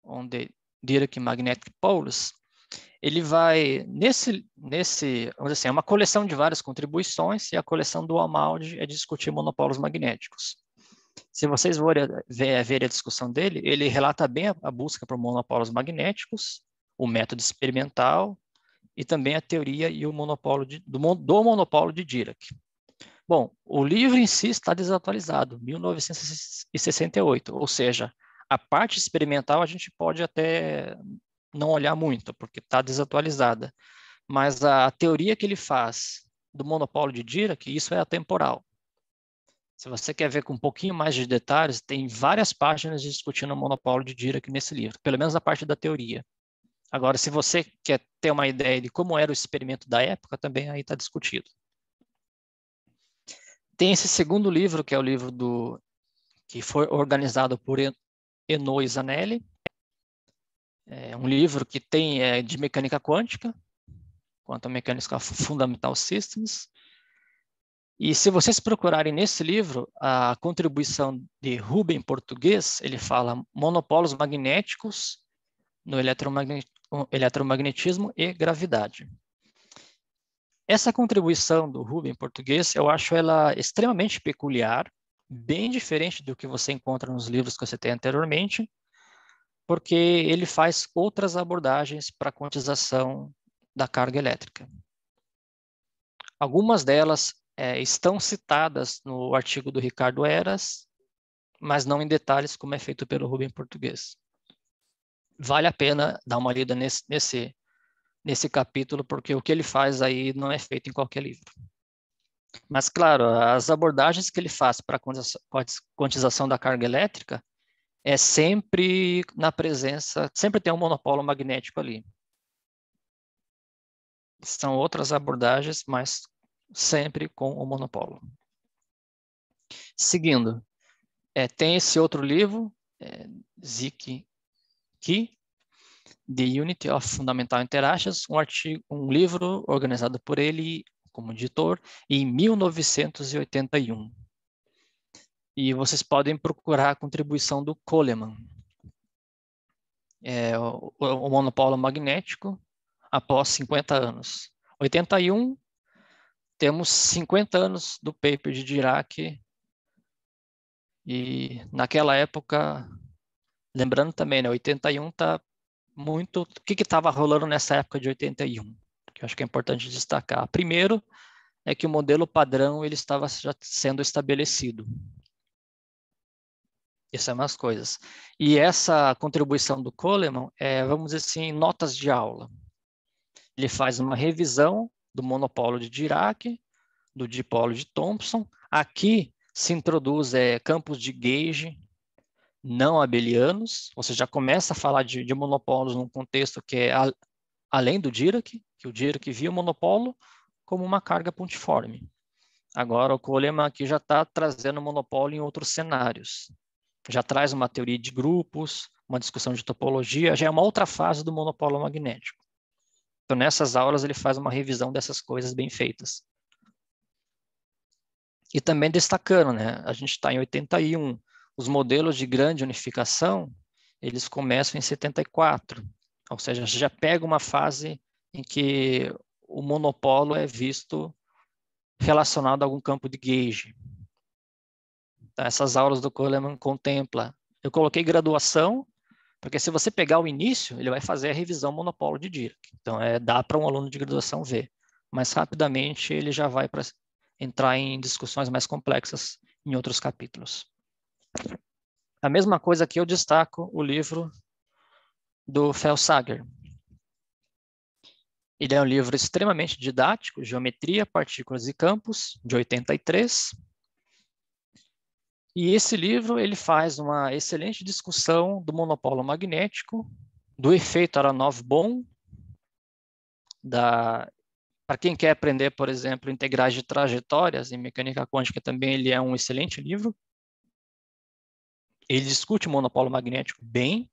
onde Dirac Magnetic Poles, ele vai nesse nesse, vamos dizer assim, é uma coleção de várias contribuições e a coleção do Amaldi é discutir monopólios magnéticos. Se vocês verem a discussão dele, ele relata bem a, a busca por monopólios magnéticos, o método experimental e também a teoria e o monopólio de, do, do monopólio de Dirac. Bom, o livro em si está desatualizado, 1968, ou seja, a parte experimental a gente pode até não olhar muito, porque está desatualizada. Mas a teoria que ele faz do monopólio de Dirac, isso é atemporal. Se você quer ver com um pouquinho mais de detalhes, tem várias páginas discutindo o monopólio de Dirac nesse livro, pelo menos a parte da teoria. Agora, se você quer ter uma ideia de como era o experimento da época, também aí está discutido. Tem esse segundo livro, que é o livro do que foi organizado por Eno Isanelli. É um livro que tem é, de mecânica quântica, quanto à mecânica fundamental systems, e se vocês procurarem nesse livro a contribuição de Rubem Português, ele fala monopolos magnéticos no eletromagnetismo e gravidade. Essa contribuição do Rubem Português, eu acho ela extremamente peculiar, bem diferente do que você encontra nos livros que você tem anteriormente, porque ele faz outras abordagens para a quantização da carga elétrica. Algumas delas é, estão citadas no artigo do Ricardo Eras, mas não em detalhes como é feito pelo Rubem português. Vale a pena dar uma lida nesse, nesse, nesse capítulo, porque o que ele faz aí não é feito em qualquer livro. Mas, claro, as abordagens que ele faz para a quantização da carga elétrica é sempre na presença, sempre tem um monopolo magnético ali. São outras abordagens, mas sempre com o monopólio. Seguindo, é, tem esse outro livro, é, Zik Ki, The Unity of Fundamental Interactions, um, artigo, um livro organizado por ele como editor em 1981. E vocês podem procurar a contribuição do Coleman. É, o, o monopólio magnético após 50 anos. 81 temos 50 anos do paper de Dirac e naquela época, lembrando também, né, 81 tá muito, o que estava rolando nessa época de 81, que eu acho que é importante destacar. Primeiro é que o modelo padrão ele estava já sendo estabelecido. Isso é umas coisas. E essa contribuição do Coleman é, vamos dizer assim, notas de aula. Ele faz uma revisão do monopolo de Dirac, do dipolo de Thompson. Aqui se introduz é, campos de gauge não abelianos, você já começa a falar de, de monopólios num contexto que é a, além do Dirac, que o Dirac via o monopolo como uma carga pontiforme. Agora, o Coleman aqui já está trazendo o monopólio em outros cenários. Já traz uma teoria de grupos, uma discussão de topologia, já é uma outra fase do monopólio magnético. Então, nessas aulas, ele faz uma revisão dessas coisas bem feitas. E também destacando, né, a gente está em 81, os modelos de grande unificação, eles começam em 74, ou seja, já pega uma fase em que o monopólio é visto relacionado a algum campo de gauge. Então, essas aulas do Coleman contempla. Eu coloquei graduação, porque se você pegar o início, ele vai fazer a revisão monopolo de Dirac. Então, é, dá para um aluno de graduação ver. Mas, rapidamente, ele já vai para entrar em discussões mais complexas em outros capítulos. A mesma coisa que eu destaco o livro do Felsager. Ele é um livro extremamente didático, Geometria, Partículas e Campos, de 83, e esse livro ele faz uma excelente discussão do monopolo magnético, do efeito Aronov bom, da para quem quer aprender, por exemplo, integrais de trajetórias em mecânica quântica também ele é um excelente livro. Ele discute o monopolo magnético bem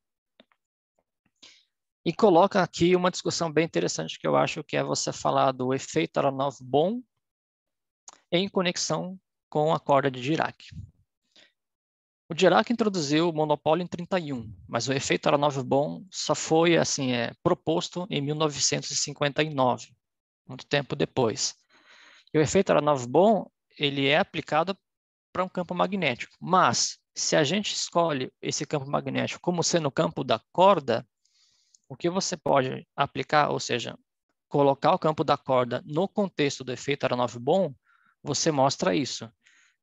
e coloca aqui uma discussão bem interessante que eu acho que é você falar do efeito Aronov bom em conexão com a corda de Dirac. O Dirac introduziu o monopólio em 31, mas o efeito aeronave bom só foi assim é, proposto em 1959, muito tempo depois. E o efeito aeronave bom ele é aplicado para um campo magnético, mas se a gente escolhe esse campo magnético como sendo o campo da corda, o que você pode aplicar, ou seja, colocar o campo da corda no contexto do efeito aeronave bom, você mostra isso.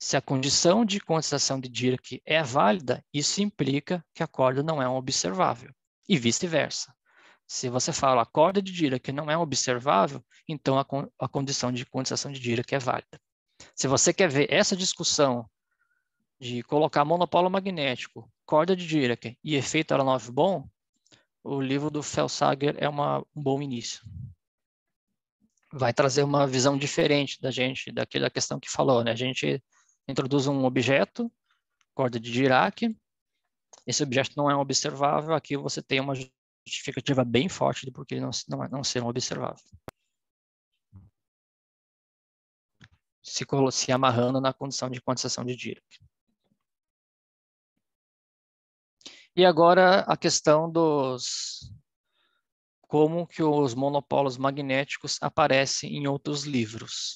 Se a condição de quantização de Dirac é válida, isso implica que a corda não é um observável, e vice-versa. Se você fala a corda de Dirac não é um observável, então a, con a condição de quantização de Dirac é válida. Se você quer ver essa discussão de colocar monopolo magnético, corda de Dirac e efeito Aronov bom, o livro do Felsager é uma, um bom início. Vai trazer uma visão diferente da gente, daquela questão que falou, né? A gente introduz um objeto, corda de Dirac, esse objeto não é um observável, aqui você tem uma justificativa bem forte de por que ele não, não, é, não ser um observável. Se, se amarrando na condição de quantização de Dirac. E agora a questão dos como que os monopólos magnéticos aparecem em outros livros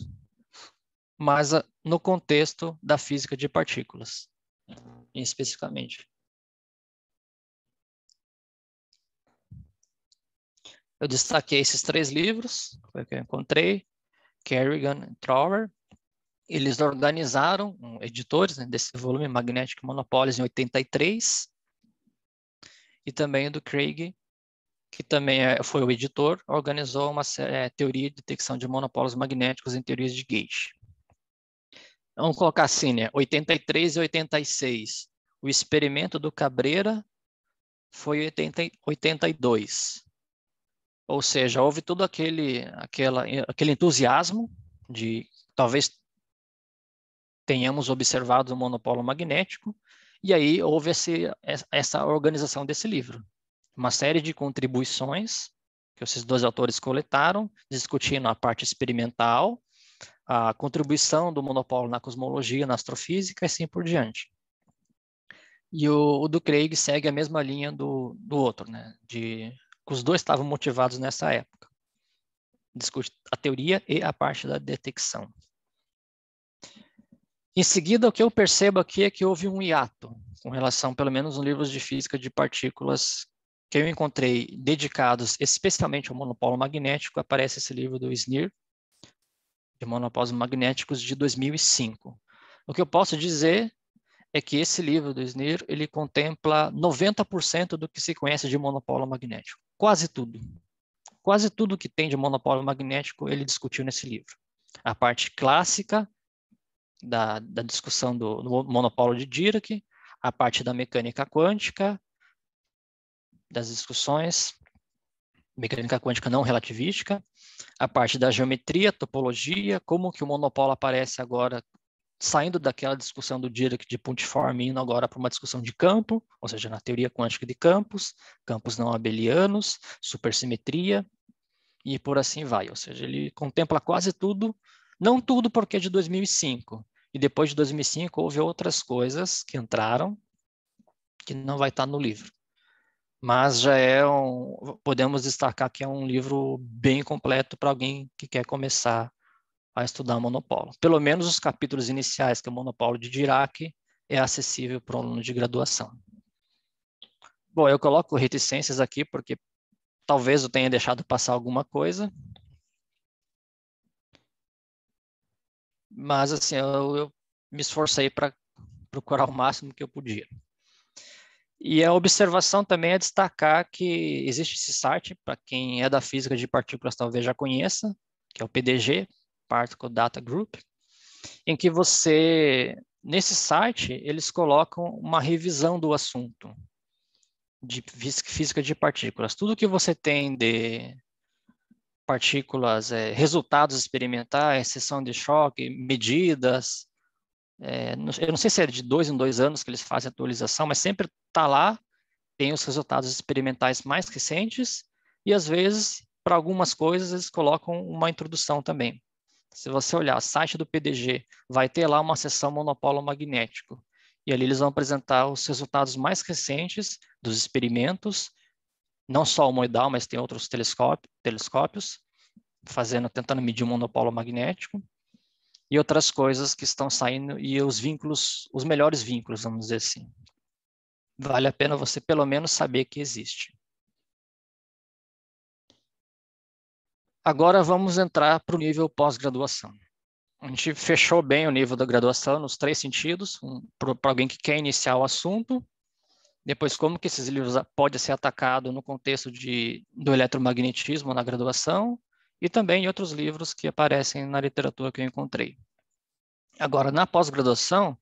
mas ah, no contexto da física de partículas, especificamente. Eu destaquei esses três livros, foi que eu encontrei, Kerrigan e Trower. Eles organizaram, editores né, desse volume, Magnetic Monopolies, em 83, e também do Craig, que também é, foi o editor, organizou uma é, teoria de detecção de monopólios magnéticos em teorias de gauge. Vamos colocar assim, né? 83 e 86. O experimento do Cabreira foi 80, 82. Ou seja, houve todo aquele, aquela, aquele entusiasmo de talvez tenhamos observado o monopolo magnético, e aí houve esse, essa organização desse livro. Uma série de contribuições que esses dois autores coletaram, discutindo a parte experimental, a contribuição do monopólio na cosmologia, na astrofísica e assim por diante. E o, o do Craig segue a mesma linha do, do outro, né? De, que os dois estavam motivados nessa época. Discute a teoria e a parte da detecção. Em seguida, o que eu percebo aqui é que houve um hiato com relação, pelo menos, nos livros de física de partículas que eu encontrei dedicados especialmente ao monopolo magnético. Aparece esse livro do Snir, de monopólios magnéticos de 2005. O que eu posso dizer é que esse livro do Snir, ele contempla 90% do que se conhece de monopólio magnético, quase tudo. Quase tudo que tem de monopólio magnético ele discutiu nesse livro. A parte clássica da, da discussão do, do monopólio de Dirac, a parte da mecânica quântica, das discussões mecânica quântica não relativística, a parte da geometria, topologia, como que o monopolo aparece agora saindo daquela discussão do Dirac de pontiforme, indo agora para uma discussão de campo, ou seja, na teoria quântica de campos, campos não abelianos, supersimetria, e por assim vai. Ou seja, ele contempla quase tudo, não tudo porque é de 2005. E depois de 2005 houve outras coisas que entraram que não vai estar no livro mas já é um, podemos destacar que é um livro bem completo para alguém que quer começar a estudar monopólio. Pelo menos os capítulos iniciais, que é o monopólio de Dirac, é acessível para um aluno de graduação. Bom, eu coloco reticências aqui porque talvez eu tenha deixado passar alguma coisa. Mas, assim, eu, eu me esforcei para procurar o máximo que eu podia. E a observação também é destacar que existe esse site, para quem é da física de partículas talvez já conheça, que é o PDG, Particle Data Group, em que você, nesse site, eles colocam uma revisão do assunto de física de partículas. Tudo que você tem de partículas, é, resultados experimentais, sessão de choque, medidas, é, eu não sei se é de dois em dois anos que eles fazem atualização, mas sempre está lá, tem os resultados experimentais mais recentes e às vezes, para algumas coisas, eles colocam uma introdução também. Se você olhar o site do PDG, vai ter lá uma seção monopolo magnético. E ali eles vão apresentar os resultados mais recentes dos experimentos, não só o moidal, mas tem outros telescópios, fazendo, tentando medir o monopolo magnético e outras coisas que estão saindo e os vínculos, os melhores vínculos, vamos dizer assim. Vale a pena você pelo menos saber que existe. Agora vamos entrar para o nível pós-graduação. A gente fechou bem o nível da graduação nos três sentidos, um, para alguém que quer iniciar o assunto, depois como que esses livros podem ser atacados no contexto de, do eletromagnetismo na graduação, e também em outros livros que aparecem na literatura que eu encontrei. Agora, na pós-graduação,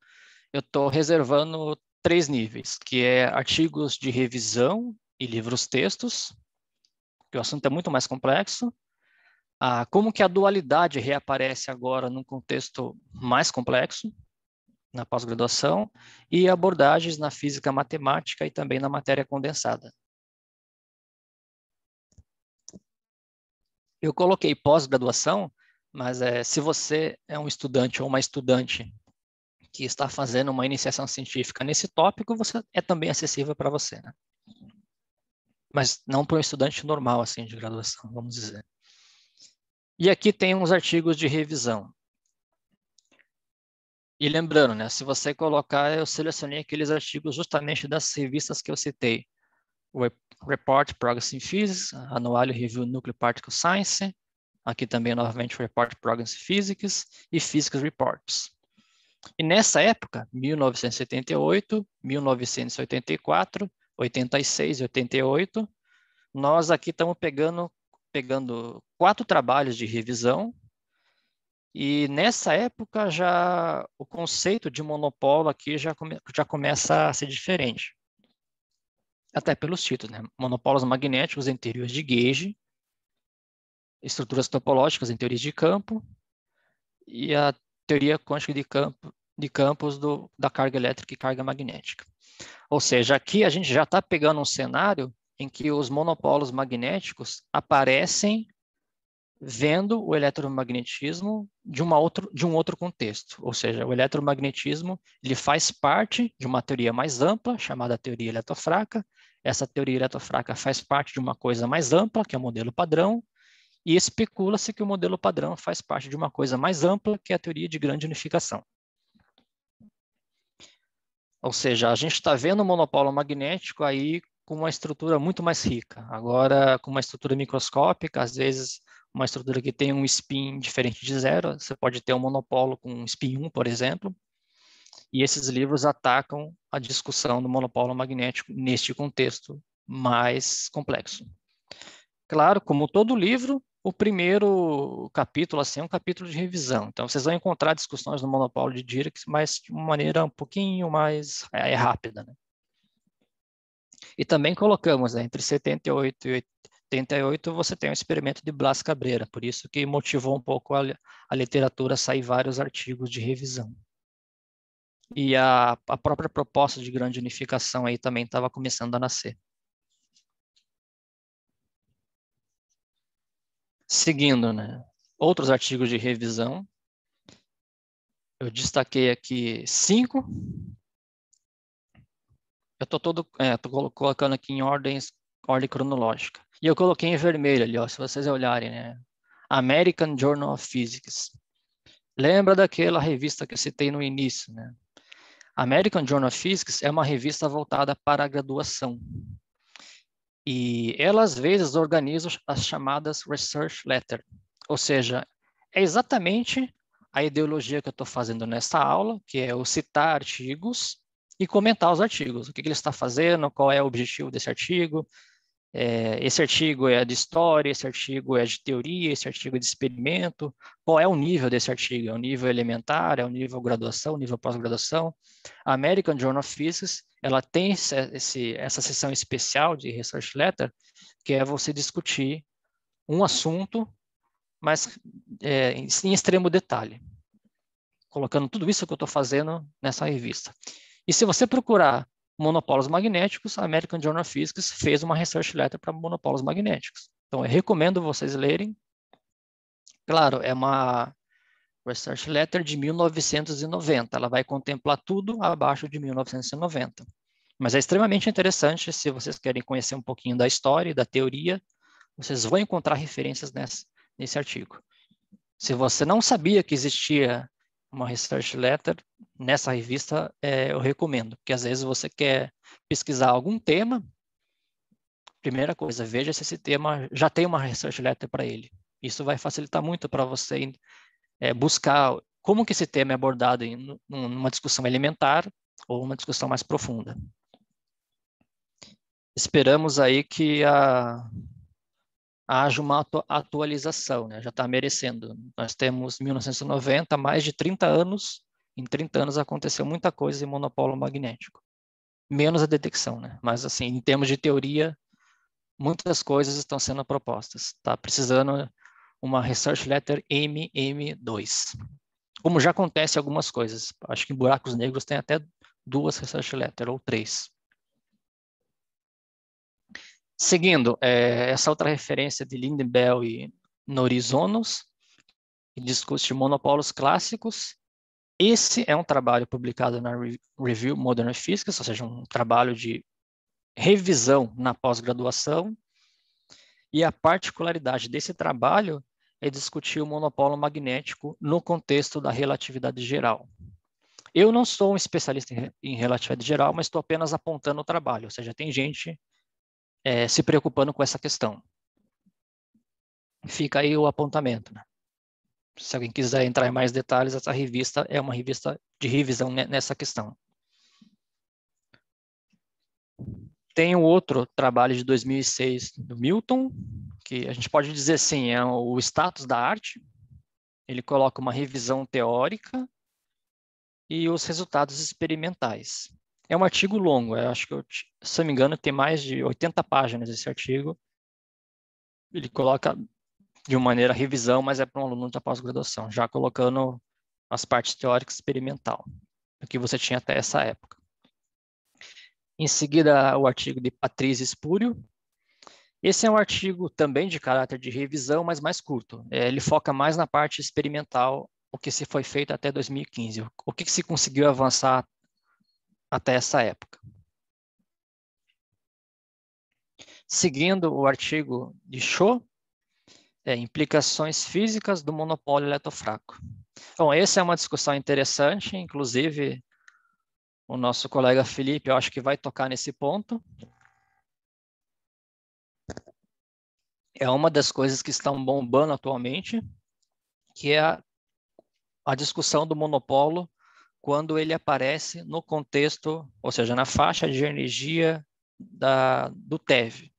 eu estou reservando três níveis, que é artigos de revisão e livros-textos, que o assunto é muito mais complexo, ah, como que a dualidade reaparece agora num contexto mais complexo, na pós-graduação, e abordagens na física matemática e também na matéria condensada. Eu coloquei pós-graduação, mas é, se você é um estudante ou uma estudante que está fazendo uma iniciação científica nesse tópico, você é também acessível para você, né? Mas não para um estudante normal, assim, de graduação, vamos dizer. E aqui tem uns artigos de revisão. E lembrando, né, se você colocar, eu selecionei aqueles artigos justamente das revistas que eu citei, Report Progress in Physics, anual Review Nuclear Particle Science, aqui também novamente Report Progress in Physics e Physics Reports. E nessa época, 1978, 1984, 86 88, nós aqui estamos pegando, pegando quatro trabalhos de revisão, e nessa época já o conceito de monopólio aqui já, come, já começa a ser diferente até pelos títulos, né? Monopólios magnéticos em teorias de gauge, estruturas topológicas em teorias de campo e a teoria quântica de, campo, de campos do, da carga elétrica e carga magnética. Ou seja, aqui a gente já está pegando um cenário em que os monopólios magnéticos aparecem vendo o eletromagnetismo de, uma outro, de um outro contexto. Ou seja, o eletromagnetismo ele faz parte de uma teoria mais ampla, chamada teoria eletrofraca, essa teoria eletrófraca faz parte de uma coisa mais ampla, que é o modelo padrão, e especula-se que o modelo padrão faz parte de uma coisa mais ampla, que é a teoria de grande unificação. Ou seja, a gente está vendo o monopolo magnético aí com uma estrutura muito mais rica, agora com uma estrutura microscópica, às vezes uma estrutura que tem um spin diferente de zero, você pode ter um monopolo com um spin 1, por exemplo, e esses livros atacam a discussão do monopólio magnético neste contexto mais complexo. Claro, como todo livro, o primeiro capítulo assim, é um capítulo de revisão. Então, vocês vão encontrar discussões do monopólio de Dirac, mas de uma maneira um pouquinho mais é, é rápida. Né? E também colocamos, né, entre 78 e 88, você tem o um experimento de Blas Cabreira, por isso que motivou um pouco a, a literatura a sair vários artigos de revisão e a, a própria proposta de grande unificação aí também estava começando a nascer. Seguindo, né? Outros artigos de revisão. Eu destaquei aqui cinco. Eu estou todo, é, tô colocando aqui em ordens, ordem cronológica. E eu coloquei em vermelho ali, ó, se vocês olharem, né? American Journal of Physics. Lembra daquela revista que eu citei no início, né? American Journal of Physics é uma revista voltada para a graduação. E ela, às vezes, organiza as chamadas research letter, ou seja, é exatamente a ideologia que eu estou fazendo nesta aula, que é o citar artigos e comentar os artigos, o que, que ele está fazendo, qual é o objetivo desse artigo, é, esse artigo é de história, esse artigo é de teoria, esse artigo é de experimento, qual é o nível desse artigo? É o nível elementar, é o nível graduação, nível pós-graduação? A American Journal of Physics, ela tem esse, essa sessão especial de Research Letter, que é você discutir um assunto, mas é, em, em extremo detalhe, colocando tudo isso que eu estou fazendo nessa revista. E se você procurar monopólios magnéticos, a American Journal of Physics fez uma research letter para monopólios magnéticos. Então, eu recomendo vocês lerem. Claro, é uma research letter de 1990, ela vai contemplar tudo abaixo de 1990. Mas é extremamente interessante, se vocês querem conhecer um pouquinho da história e da teoria, vocês vão encontrar referências nesse artigo. Se você não sabia que existia uma research letter nessa revista é, eu recomendo, porque às vezes você quer pesquisar algum tema, primeira coisa, veja se esse tema já tem uma research letter para ele. Isso vai facilitar muito para você é, buscar como que esse tema é abordado em uma discussão elementar ou uma discussão mais profunda. Esperamos aí que a haja uma atualização, né? já está merecendo. Nós temos 1990, mais de 30 anos, em 30 anos aconteceu muita coisa em monopolo magnético. Menos a detecção, né? mas assim, em termos de teoria, muitas coisas estão sendo propostas. Está precisando uma Research Letter MM2, como já acontece algumas coisas. Acho que em buracos negros tem até duas Research letters ou três. Seguindo, é, essa outra referência de Lindenbell e Norizonos, que discute monopólios clássicos. Esse é um trabalho publicado na Review Modern Physics, ou seja, um trabalho de revisão na pós-graduação. E a particularidade desse trabalho é discutir o monopolo magnético no contexto da relatividade geral. Eu não sou um especialista em relatividade geral, mas estou apenas apontando o trabalho, ou seja, tem gente é, se preocupando com essa questão. Fica aí o apontamento. Né? Se alguém quiser entrar em mais detalhes, essa revista é uma revista de revisão nessa questão. Tem um outro trabalho de 2006 do Milton, que a gente pode dizer assim, é o status da arte. Ele coloca uma revisão teórica e os resultados experimentais. É um artigo longo, é, acho que, eu, se não me engano, tem mais de 80 páginas esse artigo. Ele coloca de uma maneira revisão, mas é para um aluno da pós-graduação, já colocando as partes teóricas experimental, o que você tinha até essa época. Em seguida, o artigo de Patrícia Espúrio. Esse é um artigo também de caráter de revisão, mas mais curto. É, ele foca mais na parte experimental, o que se foi feito até 2015, o que, que se conseguiu avançar até essa época. Seguindo o artigo de Cho, é, implicações físicas do monopólio eletrofraco. Bom, essa é uma discussão interessante, inclusive o nosso colega Felipe, eu acho que vai tocar nesse ponto. É uma das coisas que estão bombando atualmente, que é a, a discussão do monopólio quando ele aparece no contexto, ou seja, na faixa de energia da, do TeV,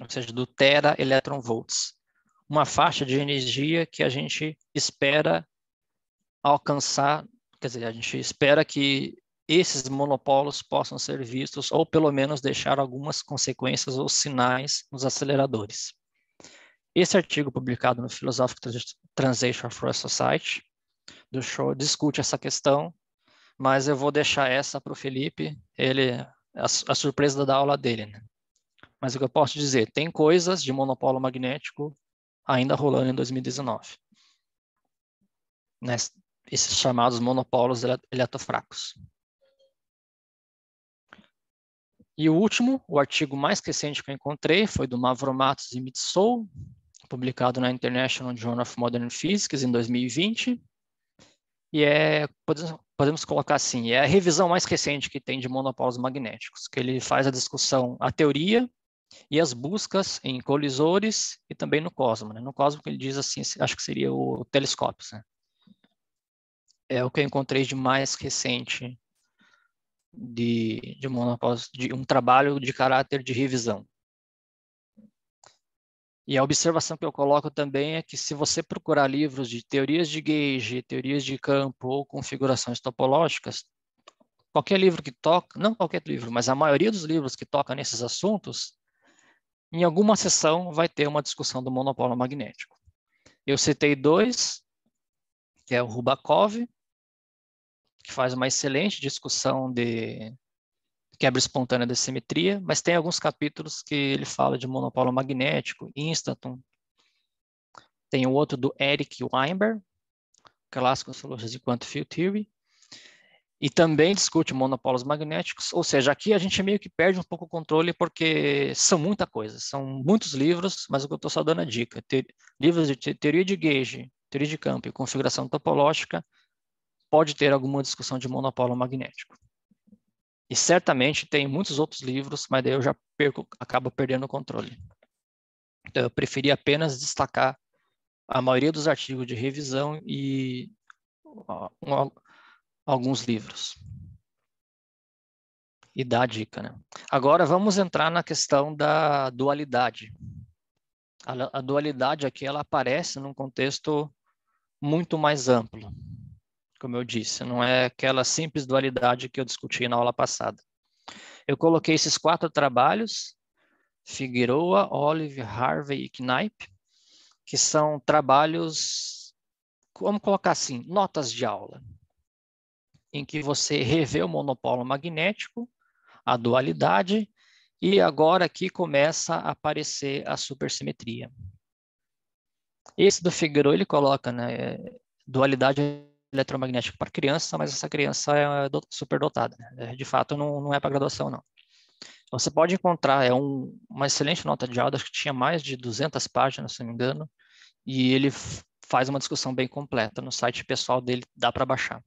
ou seja, do tera electron volts, uma faixa de energia que a gente espera alcançar, quer dizer, a gente espera que esses monopolos possam ser vistos ou pelo menos deixar algumas consequências ou sinais nos aceleradores. Esse artigo publicado no Philosophical Translation for a Society do show discute essa questão, mas eu vou deixar essa para o Felipe, ele a, a, surpresa da aula dele. Né? Mas o que eu posso dizer, tem coisas de monopolo magnético ainda rolando em 2019. Né? Esses chamados monopólios eletrofracos. É e o último, o artigo mais recente que eu encontrei foi do Mavromatos e Mitsou, publicado na International Journal of Modern Physics em 2020 e é, podemos, podemos colocar assim, é a revisão mais recente que tem de monopólios magnéticos, que ele faz a discussão, a teoria e as buscas em colisores e também no cosmo. Né? No cosmo que ele diz assim, acho que seria o telescópio. Né? É o que eu encontrei de mais recente de, de monopólios, de um trabalho de caráter de revisão. E a observação que eu coloco também é que se você procurar livros de teorias de gauge, teorias de campo ou configurações topológicas, qualquer livro que toca, não qualquer livro, mas a maioria dos livros que toca nesses assuntos, em alguma sessão vai ter uma discussão do monopólio magnético. Eu citei dois, que é o Rubakov, que faz uma excelente discussão de quebra espontânea da simetria, mas tem alguns capítulos que ele fala de monopolo magnético, Instanton Tem o outro do Eric Weinberg, clássico de quantum field theory, e também discute monopólios magnéticos, ou seja, aqui a gente meio que perde um pouco o controle porque são muita coisa, são muitos livros, mas eu estou só dando a dica. Te, livros de te, teoria de gauge, teoria de campo e configuração topológica pode ter alguma discussão de monopólio magnético. E certamente tem muitos outros livros, mas daí eu já perco, acabo perdendo o controle. Então, eu preferi apenas destacar a maioria dos artigos de revisão e um, alguns livros. E dá a dica, né? Agora vamos entrar na questão da dualidade. A, a dualidade aqui ela aparece num contexto muito mais amplo como eu disse, não é aquela simples dualidade que eu discuti na aula passada. Eu coloquei esses quatro trabalhos, Figueroa, Olive, Harvey e Knipe, que são trabalhos, vamos colocar assim, notas de aula, em que você revê o monopolo magnético, a dualidade, e agora aqui começa a aparecer a supersimetria. Esse do Figueroa ele coloca, né, dualidade eletromagnético para criança, mas essa criança é superdotada, né? É, de fato não, não é para graduação não. Então, você pode encontrar, é um, uma excelente nota de aula, acho que tinha mais de 200 páginas, se não me engano, e ele faz uma discussão bem completa no site pessoal dele, dá para baixar.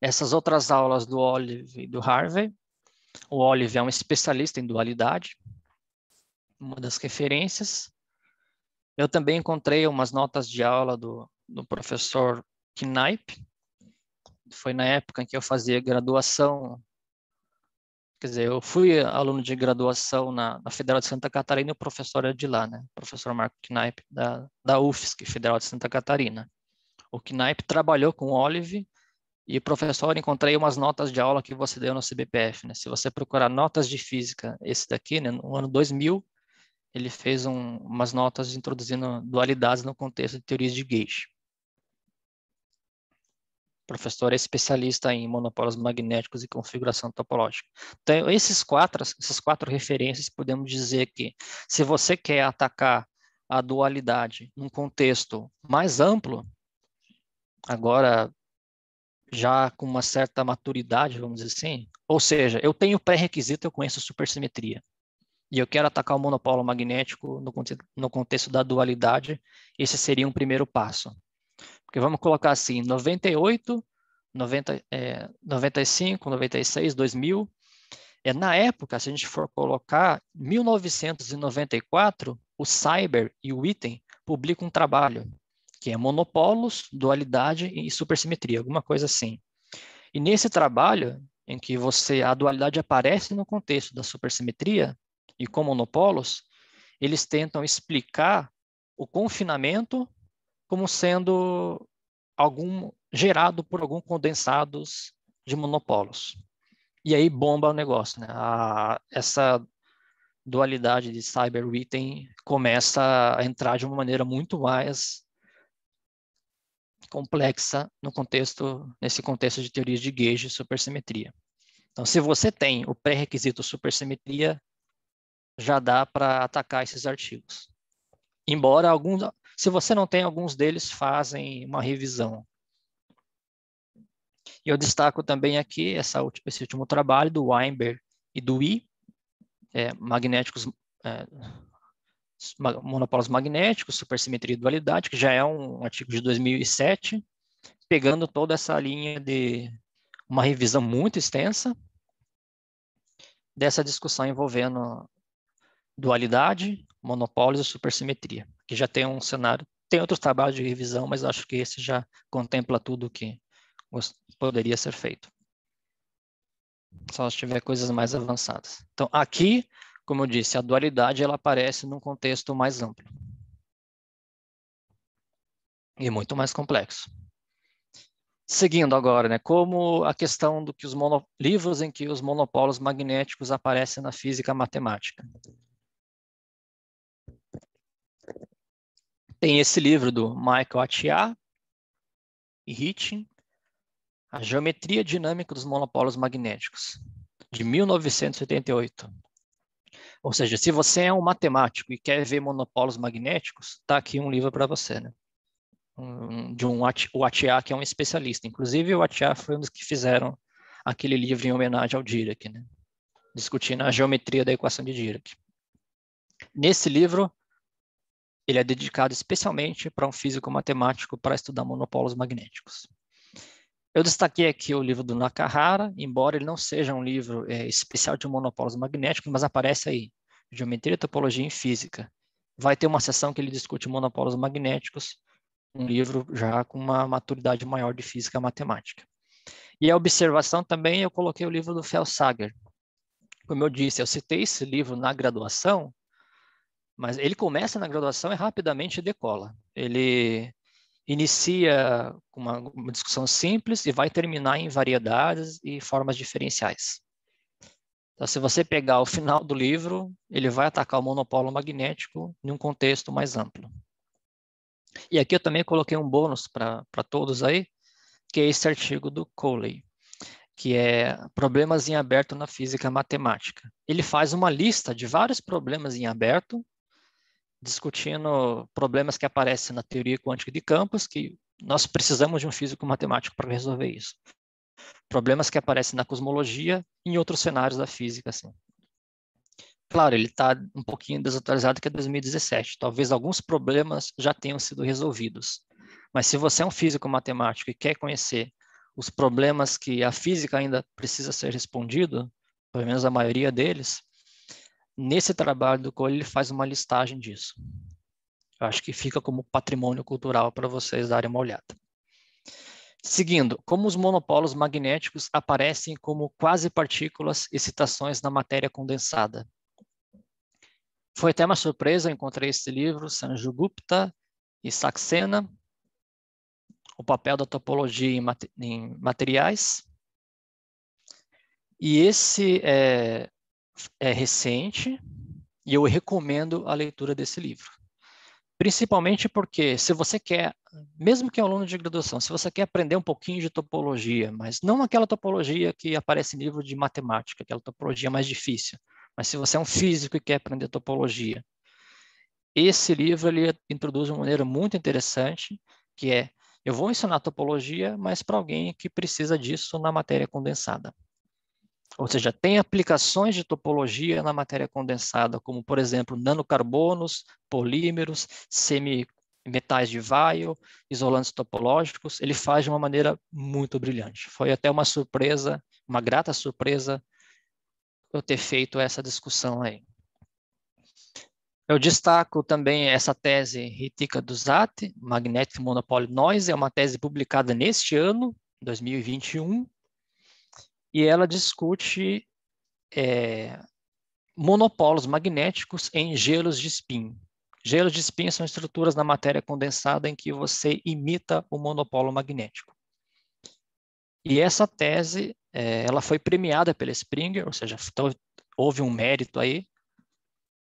Essas outras aulas do Olive e do Harvey, o Olive é um especialista em dualidade, uma das referências. Eu também encontrei umas notas de aula do, do professor Knipe. Foi na época em que eu fazia graduação. Quer dizer, eu fui aluno de graduação na, na Federal de Santa Catarina e o professor era de lá, né? O professor Marco Knipe, da, da UFSC, Federal de Santa Catarina. O Knipe trabalhou com o Olive e, professor, encontrei umas notas de aula que você deu no CBPF, né? Se você procurar notas de física, esse daqui, né, no ano 2000, ele fez um, umas notas introduzindo dualidades no contexto de teorias de Gauge professor é especialista em monopólios magnéticos e configuração topológica. Então, esses quatro, essas quatro referências, podemos dizer que se você quer atacar a dualidade num contexto mais amplo, agora já com uma certa maturidade, vamos dizer assim, ou seja, eu tenho pré-requisito, eu conheço supersimetria. E eu quero atacar o monopolo magnético no, contexto no contexto da dualidade, esse seria um primeiro passo. Porque vamos colocar assim, 98, 90, é, 95, 96, 2000. É, na época, se a gente for colocar, 1994, o Cyber e o Item publicam um trabalho que é monopólos dualidade e supersimetria, alguma coisa assim. E nesse trabalho, em que você a dualidade aparece no contexto da supersimetria e com monopólos eles tentam explicar o confinamento como sendo algum gerado por algum condensados de monopólios. E aí bomba o negócio, né? A, essa dualidade de cyber written começa a entrar de uma maneira muito mais complexa no contexto nesse contexto de teorias de gauge e supersimetria. Então, se você tem o pré-requisito supersimetria, já dá para atacar esses artigos. Embora alguns se você não tem, alguns deles fazem uma revisão. E eu destaco também aqui essa, esse último trabalho do Weinberg e do I, é, magnéticos, é, monopolos magnéticos, supersimetria e dualidade, que já é um artigo de 2007, pegando toda essa linha de uma revisão muito extensa dessa discussão envolvendo dualidade, monopólios e supersimetria que já tem um cenário. Tem outros trabalhos de revisão, mas acho que esse já contempla tudo o que poderia ser feito. Só se tiver coisas mais avançadas. Então, aqui, como eu disse, a dualidade ela aparece num contexto mais amplo. E muito mais complexo. Seguindo agora, né, como a questão do que os livros em que os monopólios magnéticos aparecem na física matemática. Tem esse livro do Michael Atia e Hitting A Geometria Dinâmica dos Monopólios Magnéticos, de 1988. Ou seja, se você é um matemático e quer ver monopólios magnéticos, está aqui um livro para você, né? de um o Atia que é um especialista. Inclusive, o Atia foi um dos que fizeram aquele livro em homenagem ao Dirac, né? discutindo a geometria da equação de Dirac. Nesse livro, ele é dedicado especialmente para um físico matemático para estudar monopólos magnéticos. Eu destaquei aqui o livro do Nakahara, embora ele não seja um livro é, especial de monopólos magnéticos, mas aparece aí, Geometria, Topologia e Física. Vai ter uma sessão que ele discute monopólos magnéticos, um livro já com uma maturidade maior de física matemática. E a observação também, eu coloquei o livro do Felsager. Como eu disse, eu citei esse livro na graduação, mas ele começa na graduação e rapidamente decola. Ele inicia com uma, uma discussão simples e vai terminar em variedades e formas diferenciais. Então, se você pegar o final do livro, ele vai atacar o monopolo magnético em um contexto mais amplo. E aqui eu também coloquei um bônus para todos aí, que é esse artigo do Coley, que é Problemas em Aberto na Física Matemática. Ele faz uma lista de vários problemas em aberto discutindo problemas que aparecem na teoria quântica de campos, que nós precisamos de um físico matemático para resolver isso. Problemas que aparecem na cosmologia e em outros cenários da física. Assim. Claro, ele está um pouquinho desatualizado que é 2017. Talvez alguns problemas já tenham sido resolvidos. Mas se você é um físico matemático e quer conhecer os problemas que a física ainda precisa ser respondido, pelo menos a maioria deles, Nesse trabalho do Cole, ele faz uma listagem disso. Eu acho que fica como patrimônio cultural para vocês darem uma olhada. Seguindo, como os monopólos magnéticos aparecem como quase partículas excitações na matéria condensada. Foi até uma surpresa, eu encontrei esse livro, Sanju Gupta e Saxena, O papel da topologia em, materiais. E esse é, é recente e eu recomendo a leitura desse livro. Principalmente porque, se você quer, mesmo que é um aluno de graduação, se você quer aprender um pouquinho de topologia, mas não aquela topologia que aparece em livro de matemática, aquela topologia mais difícil, mas se você é um físico e quer aprender topologia, esse livro ele introduz uma maneira muito interessante, que é, eu vou ensinar topologia, mas para alguém que precisa disso na matéria condensada. Ou seja, tem aplicações de topologia na matéria condensada, como, por exemplo, nanocarbonos, polímeros, semimetais de vaio isolantes topológicos. Ele faz de uma maneira muito brilhante. Foi até uma surpresa, uma grata surpresa, eu ter feito essa discussão aí. Eu destaco também essa tese Ritika Duzati, Magnetic Monopoly Noise, é uma tese publicada neste ano, 2021, e ela discute é, magnéticos em gelos de spin. Gelos de spin são estruturas na matéria condensada em que você imita o monopolo magnético. E essa tese, é, ela foi premiada pela Springer, ou seja, então, houve um mérito aí,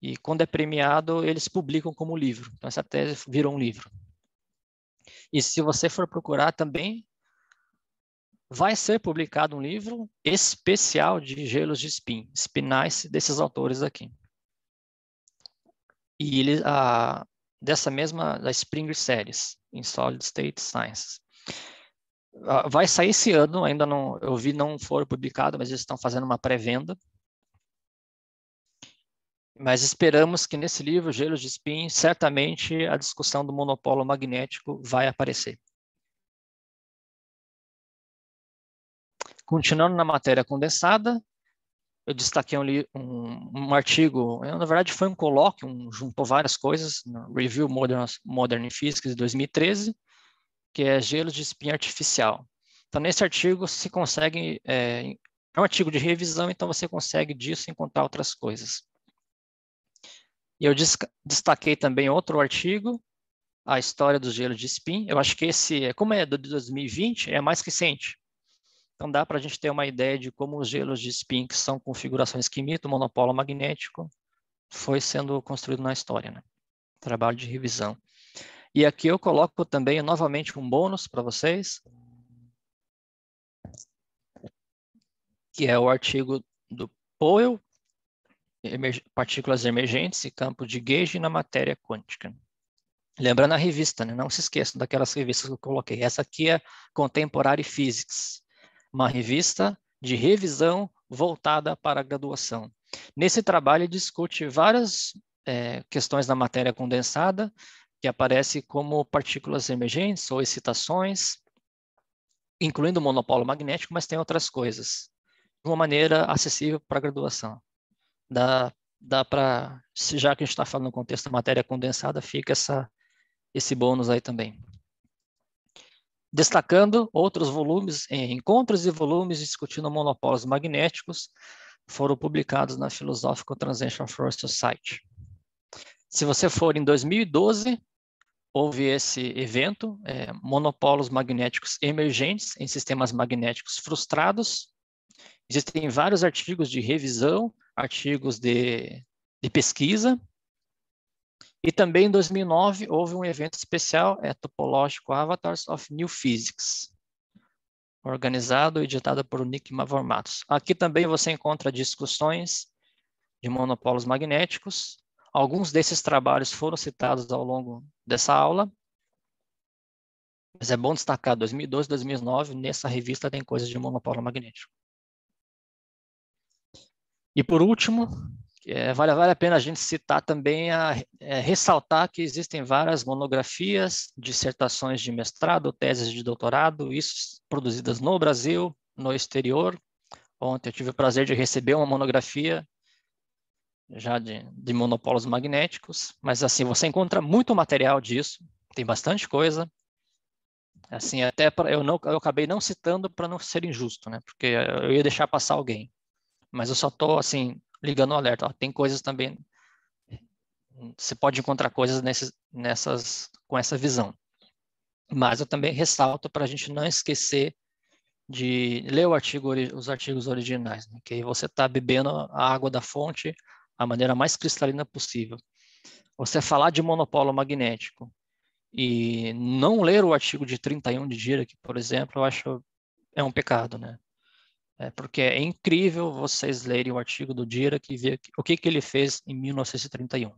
e quando é premiado, eles publicam como livro. Então, essa tese virou um livro. E se você for procurar também, vai ser publicado um livro especial de gelos de spin, spinais desses autores aqui. E ele, a, dessa mesma, da Springer Series, em Solid State Sciences. A, vai sair esse ano, ainda não, eu vi não for publicado, mas eles estão fazendo uma pré-venda. Mas esperamos que nesse livro, Gelos de Spin, certamente a discussão do monopolo magnético vai aparecer. Continuando na matéria condensada, eu destaquei um, um, um artigo, eu, na verdade foi um colóquio, um, juntou várias coisas, no Review Modern, Modern Physics de 2013, que é gelo de espinha artificial. Então, nesse artigo se consegue, é, é um artigo de revisão, então você consegue disso encontrar outras coisas. E eu destaquei também outro artigo, a história do gelo de spin. Eu acho que esse, é, como é de 2020, é mais recente. Então dá para a gente ter uma ideia de como os gelos de spin, que são configurações que imitam o monopolo magnético, foi sendo construído na história. Né? Trabalho de revisão. E aqui eu coloco também novamente um bônus para vocês, que é o artigo do Powell, Emerg Partículas Emergentes e Campo de Gauge na Matéria Quântica. Lembrando a revista, né? não se esqueçam daquelas revistas que eu coloquei. Essa aqui é Contemporary Physics, uma revista de revisão voltada para a graduação. Nesse trabalho, ele discute várias é, questões da matéria condensada, que aparece como partículas emergentes ou excitações, incluindo o monopolo magnético, mas tem outras coisas, de uma maneira acessível para a graduação. Dá, dá para, já que a gente está falando no contexto da matéria condensada, fica essa, esse bônus aí também destacando outros volumes, encontros e volumes discutindo monopólios magnéticos, foram publicados na Philosophical Transaction for Society. Se você for em 2012, houve esse evento, é, monopólios magnéticos emergentes em sistemas magnéticos frustrados. Existem vários artigos de revisão, artigos de, de pesquisa, e também em 2009 houve um evento especial, é, topológico Avatars of New Physics, organizado e editado por Nick Mavormatos. Aqui também você encontra discussões de monopólios magnéticos. Alguns desses trabalhos foram citados ao longo dessa aula, mas é bom destacar 2012, 2009, nessa revista tem coisas de monopólio magnético. E por último, é, vale, vale a pena a gente citar também, a, é, ressaltar que existem várias monografias, dissertações de mestrado, teses de doutorado, isso produzidas no Brasil, no exterior. Ontem eu tive o prazer de receber uma monografia já de, de monopólos magnéticos, mas assim, você encontra muito material disso, tem bastante coisa. Assim, até pra, eu, não, eu acabei não citando para não ser injusto, né? Porque eu ia deixar passar alguém. Mas eu só estou, assim, ligando o alerta. Ó, tem coisas também. Você pode encontrar coisas nesses, nessas, com essa visão. Mas eu também ressalto para a gente não esquecer de ler artigo, os artigos originais, né? que aí você está bebendo a água da fonte a maneira mais cristalina possível. Você falar de monopolo magnético e não ler o artigo de 31 de Dirac, por exemplo, eu acho é um pecado, né? é, porque é incrível vocês lerem o artigo do Dirac e ver o que, que ele fez em 1931.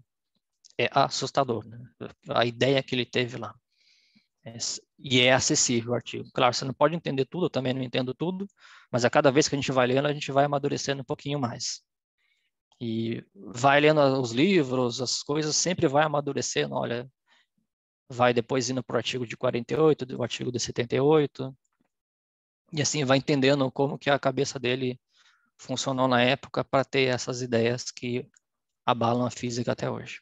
É assustador, né? a ideia que ele teve lá. É, e é acessível o artigo. Claro, você não pode entender tudo, eu também não entendo tudo, mas a cada vez que a gente vai lendo, a gente vai amadurecendo um pouquinho mais. E vai lendo os livros, as coisas, sempre vai amadurecendo. Olha, vai depois indo para o artigo de 48, do artigo de 78, e assim vai entendendo como que a cabeça dele funcionou na época para ter essas ideias que abalam a física até hoje.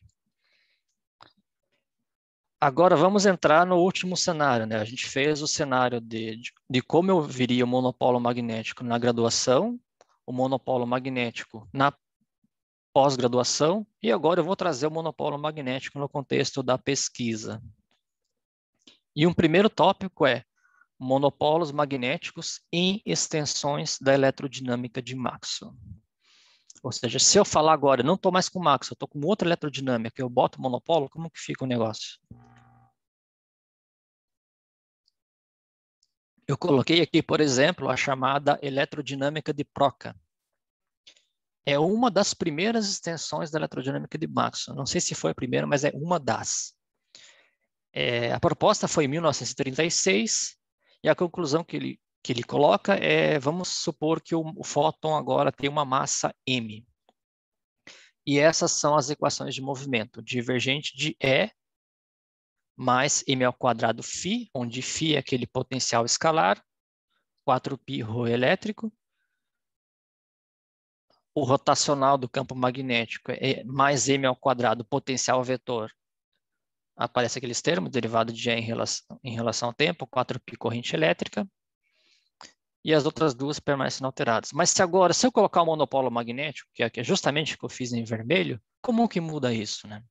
Agora vamos entrar no último cenário, né? A gente fez o cenário de, de, de como eu viria o monopolo magnético na graduação, o monopolo magnético na pós-graduação, e agora eu vou trazer o monopolo magnético no contexto da pesquisa. E um primeiro tópico é monopolos magnéticos em extensões da eletrodinâmica de Maxwell. Ou seja, se eu falar agora, não estou mais com Maxwell, estou com outra eletrodinâmica, eu boto monopolo, como que fica o negócio? Eu coloquei aqui, por exemplo, a chamada eletrodinâmica de Proca. É uma das primeiras extensões da eletrodinâmica de Maxwell. Não sei se foi a primeira, mas é uma das. É, a proposta foi em 1936 e a conclusão que ele, que ele coloca é: vamos supor que o, o fóton agora tem uma massa m. E essas são as equações de movimento divergente de E mais m ao quadrado φ, onde φ é aquele potencial escalar, 4π rho elétrico. O rotacional do campo magnético é, é mais m ao quadrado potencial vetor aparece aqueles termos, derivado de E em relação, em relação ao tempo, 4π corrente elétrica, e as outras duas permanecem inalteradas. Mas se agora, se eu colocar o monopolo magnético, é, que é justamente o que eu fiz em vermelho, como que muda isso, né?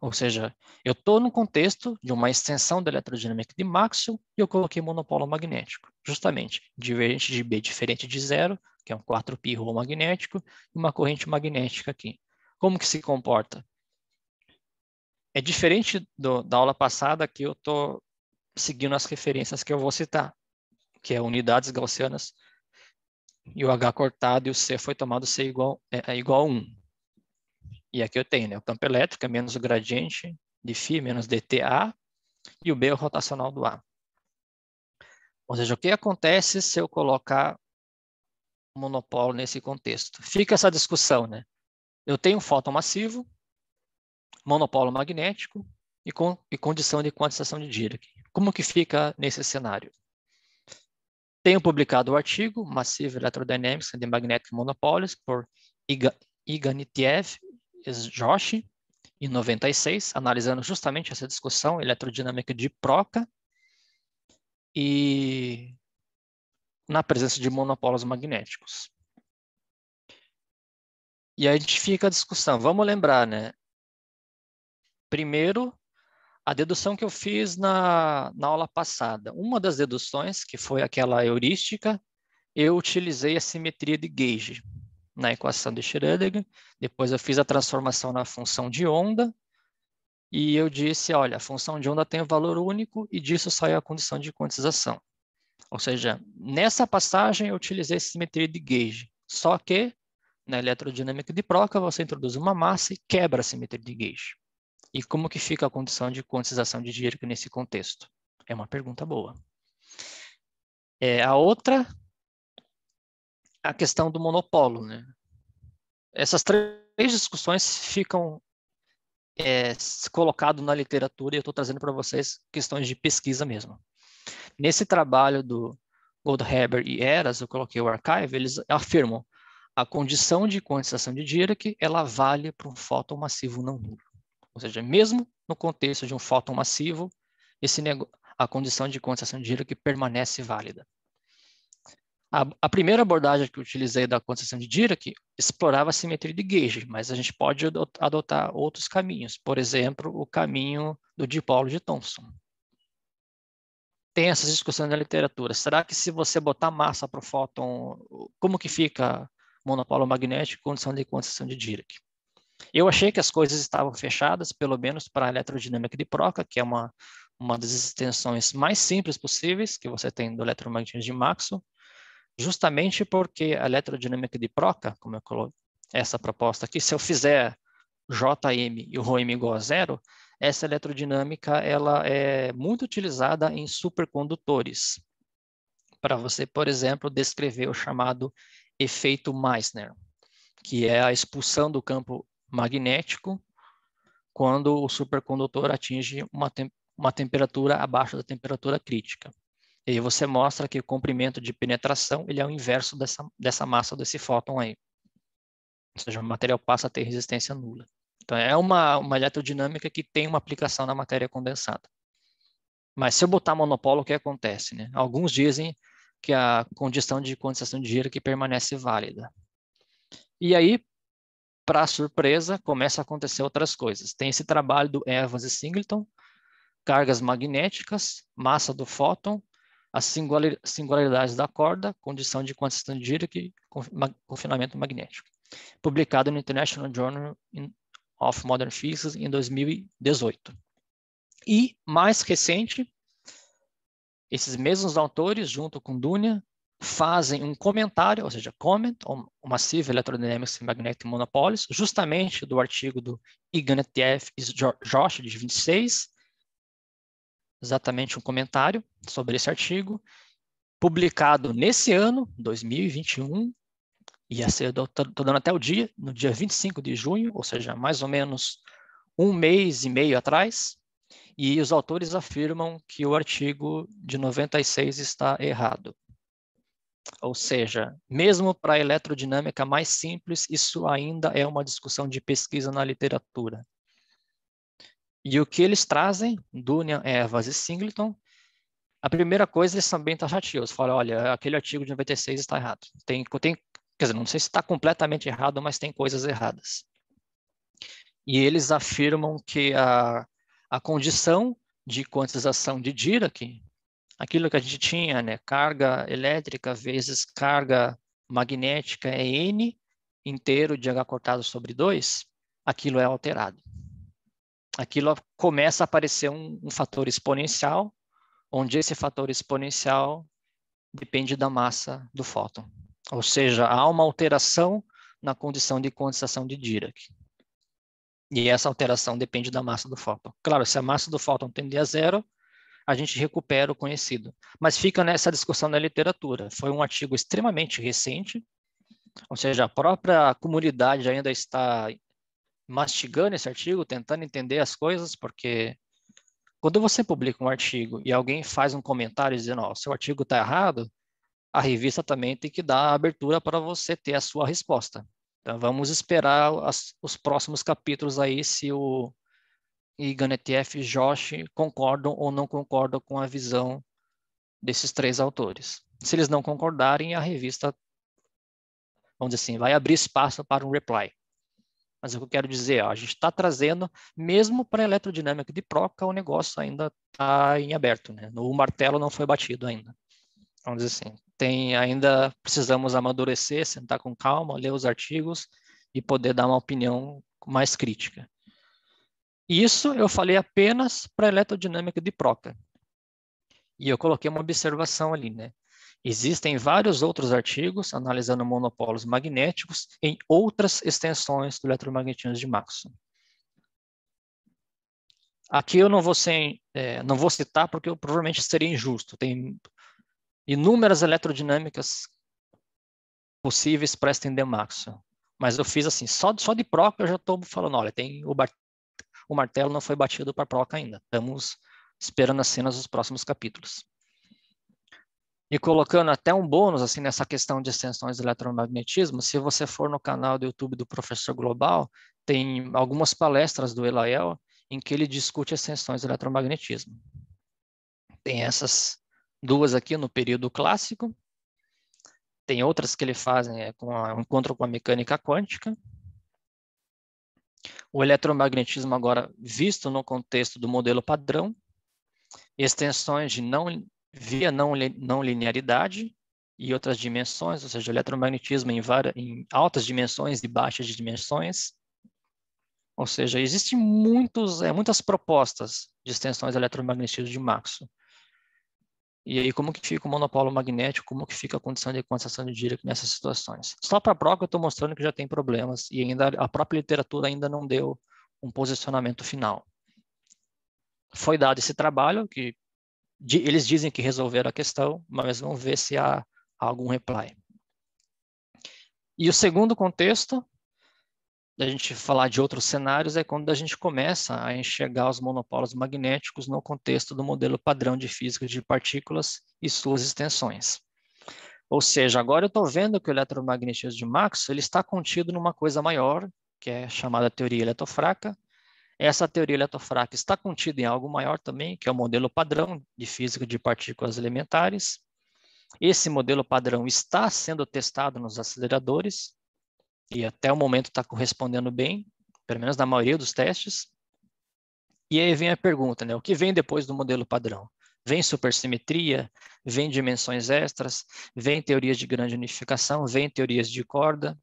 Ou seja, eu estou no contexto de uma extensão da eletrodinâmica de Maxwell e eu coloquei monopolo magnético, justamente divergente de B diferente de zero, que é um 4π magnético, e uma corrente magnética aqui. Como que se comporta? é diferente do, da aula passada que eu estou seguindo as referências que eu vou citar, que é unidades gaussianas e o H cortado e o C foi tomado C igual, é, é igual a 1. E aqui eu tenho né, o campo elétrico é menos o gradiente de φ menos dTA e o B é o rotacional do A. Ou seja, o que acontece se eu colocar monopólio nesse contexto? Fica essa discussão, né? Eu tenho um fóton massivo, monopolo magnético e, com, e condição de quantização de Dirac. Como que fica nesse cenário? Tenho publicado o artigo Massive Electrodynamics and Magnetic Monopoles por Iga, Iganitiev e Joshi, em 96, analisando justamente essa discussão eletrodinâmica de Proca e na presença de monopólios magnéticos. E aí a gente fica a discussão. Vamos lembrar, né? Primeiro, a dedução que eu fiz na, na aula passada. Uma das deduções, que foi aquela heurística, eu utilizei a simetria de Gauge na equação de Schrödinger. Depois eu fiz a transformação na função de onda. E eu disse, olha, a função de onda tem um valor único e disso sai a condição de quantização. Ou seja, nessa passagem eu utilizei a simetria de Gauge. Só que na eletrodinâmica de Proca você introduz uma massa e quebra a simetria de Gauge. E como que fica a condição de quantização de dinheiro nesse contexto? É uma pergunta boa. É, a outra, a questão do monopólio. Né? Essas três discussões ficam é, colocadas na literatura e eu estou trazendo para vocês questões de pesquisa mesmo. Nesse trabalho do Goldhaber e Eras, eu coloquei o archive, eles afirmam a condição de quantização de Dirac, é ela vale para um fóton massivo não nulo. Ou seja, mesmo no contexto de um fóton massivo, esse a condição de condensação de gelo que permanece válida. A, a, primeira abordagem que eu utilizei da condensação de Dirac é explorava a simetria de gauge, mas a gente pode adotar outros caminhos, por exemplo, o caminho do dipolo de Thomson. Tem essas discussões na literatura. Será que se você botar massa para o fóton, como que fica monopolo magnético condição de condensação de Dirac? Eu achei que as coisas estavam fechadas, pelo menos para a eletrodinâmica de Proca, que é uma, uma das extensões mais simples possíveis que você tem do eletromagnetismo de Maxwell, justamente porque a eletrodinâmica de Proca, como eu coloquei essa proposta aqui, se eu fizer JM e o ρm igual a zero, essa eletrodinâmica ela é muito utilizada em supercondutores, para você, por exemplo, descrever o chamado efeito Meissner, que é a expulsão do campo magnético quando o supercondutor atinge uma, tem uma temperatura abaixo da temperatura crítica. E aí você mostra que o comprimento de penetração ele é o inverso dessa, dessa massa desse fóton aí. Ou seja, o material passa a ter resistência nula. Então é uma, uma eletrodinâmica que tem uma aplicação na matéria condensada. Mas se eu botar monopolo, o que acontece? Né? Alguns dizem que a condição de condensação de giro que permanece válida. E aí, para surpresa, começa a acontecer outras coisas. Tem esse trabalho do Evans e Singleton, cargas magnéticas, massa do fóton, as singularidades da corda, condição de quantidade de e confinamento magnético. Publicado no International Journal of Modern Physics em 2018. E mais recente, esses mesmos autores, junto com Dunia, fazem um comentário, ou seja, comment on Massive Electrodynamics and Magnetic Monopolies, justamente do artigo do Igan e Josh, de 26, exatamente um comentário sobre esse artigo, publicado nesse ano, 2021, ia ser, estou dando até o dia, no dia 25 de junho, ou seja, mais ou menos um mês e meio atrás, e os autores afirmam que o artigo de 96 está errado. Ou seja, mesmo para a eletrodinâmica mais simples, isso ainda é uma discussão de pesquisa na literatura. E o que eles trazem, Dunian, Evans e Singleton, a primeira coisa, eles são bem taxativos. Falam, olha, aquele artigo de 96 está errado. Tem, tem, quer dizer, não sei se está completamente errado, mas tem coisas erradas. E eles afirmam que a, a condição de quantização de Dirac aquilo que a gente tinha, né? Carga elétrica vezes carga magnética é N inteiro de H cortado sobre 2, aquilo é alterado. Aquilo começa a aparecer um, um fator exponencial, onde esse fator exponencial depende da massa do fóton. Ou seja, há uma alteração na condição de condensação de Dirac. E essa alteração depende da massa do fóton. Claro, se a massa do fóton tender a zero, a gente recupera o conhecido. Mas fica nessa discussão da literatura. Foi um artigo extremamente recente, ou seja, a própria comunidade ainda está mastigando esse artigo, tentando entender as coisas, porque quando você publica um artigo e alguém faz um comentário dizendo, ó, oh, seu artigo está errado, a revista também tem que dar abertura para você ter a sua resposta. Então, vamos esperar as, os próximos capítulos aí se o e Ganetief, e Josh concordam ou não concordam com a visão desses três autores. Se eles não concordarem, a revista, vamos dizer assim, vai abrir espaço para um reply. Mas o que eu quero dizer, é, ó, a gente está trazendo, mesmo para a eletrodinâmica de proca, o negócio ainda está em aberto, né? O martelo não foi batido ainda. Vamos dizer assim, tem ainda precisamos amadurecer, sentar com calma, ler os artigos e poder dar uma opinião mais crítica. Isso eu falei apenas para a eletrodinâmica de Proca E eu coloquei uma observação ali, né? Existem vários outros artigos analisando monopólos magnéticos em outras extensões do eletromagnetismo de Maxwell. Aqui eu não vou, é, não vou citar porque eu, provavelmente seria injusto. Tem inúmeras eletrodinâmicas possíveis para estender Maxwell. Mas eu fiz assim, só, só de próprio eu já estou falando, olha, tem o o martelo não foi batido para a Proca ainda. Estamos esperando as cenas dos próximos capítulos. E colocando até um bônus assim nessa questão de extensões de eletromagnetismo, se você for no canal do YouTube do Professor Global, tem algumas palestras do Elael em que ele discute extensões de eletromagnetismo. Tem essas duas aqui no período clássico, tem outras que ele faz é, com o encontro com a mecânica quântica, o eletromagnetismo, agora visto no contexto do modelo padrão, extensões de não, via não, não linearidade e outras dimensões, ou seja, o eletromagnetismo em, várias, em altas dimensões e baixas dimensões. Ou seja, existem muitos, é, muitas propostas de extensões eletromagnetismo de Maxwell. E aí, como que fica o monopolo magnético, como que fica a condição de condensação de Dirac nessas situações? Só para a prova eu estou mostrando que já tem problemas e ainda a própria literatura ainda não deu um posicionamento final. Foi dado esse trabalho, que eles dizem que resolveram a questão, mas vamos ver se há algum reply. E o segundo contexto da gente falar de outros cenários é quando a gente começa a enxergar os monopólios magnéticos no contexto do modelo padrão de física de partículas e suas extensões. Ou seja, agora eu estou vendo que o eletromagnetismo de Maxwell ele está contido numa coisa maior, que é chamada teoria eletrofraca. Essa teoria eletrofraca está contida em algo maior também, que é o modelo padrão de física de partículas elementares. Esse modelo padrão está sendo testado nos aceleradores, e até o momento está correspondendo bem, pelo menos na maioria dos testes. E aí vem a pergunta, né? O que vem depois do modelo padrão? Vem supersimetria, vem dimensões extras, vem teorias de grande unificação, vem teorias de corda.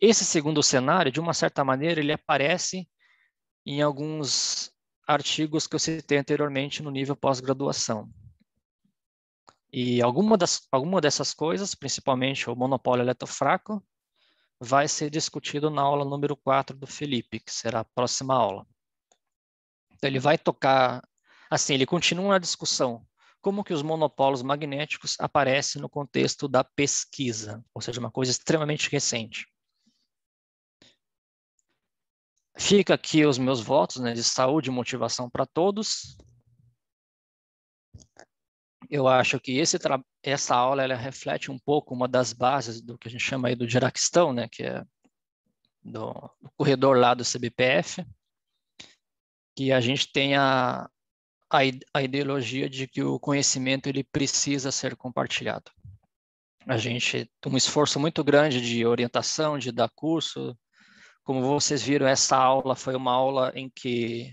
Esse segundo cenário, de uma certa maneira, ele aparece em alguns artigos que eu citei anteriormente no nível pós-graduação. E alguma, das, alguma dessas coisas, principalmente o monopólio eletrofraco, vai ser discutido na aula número 4 do Felipe, que será a próxima aula. Então, ele vai tocar, assim, ele continua a discussão, como que os monopólios magnéticos aparecem no contexto da pesquisa, ou seja, uma coisa extremamente recente. Fica aqui os meus votos né, de saúde e motivação para todos eu acho que esse essa aula ela reflete um pouco uma das bases do que a gente chama aí do Diraquistão, né, que é do, do, corredor lá do CBPF, que a gente tem a, a, a ideologia de que o conhecimento ele precisa ser compartilhado. A gente um esforço muito grande de orientação, de dar curso. Como vocês viram, essa aula foi uma aula em que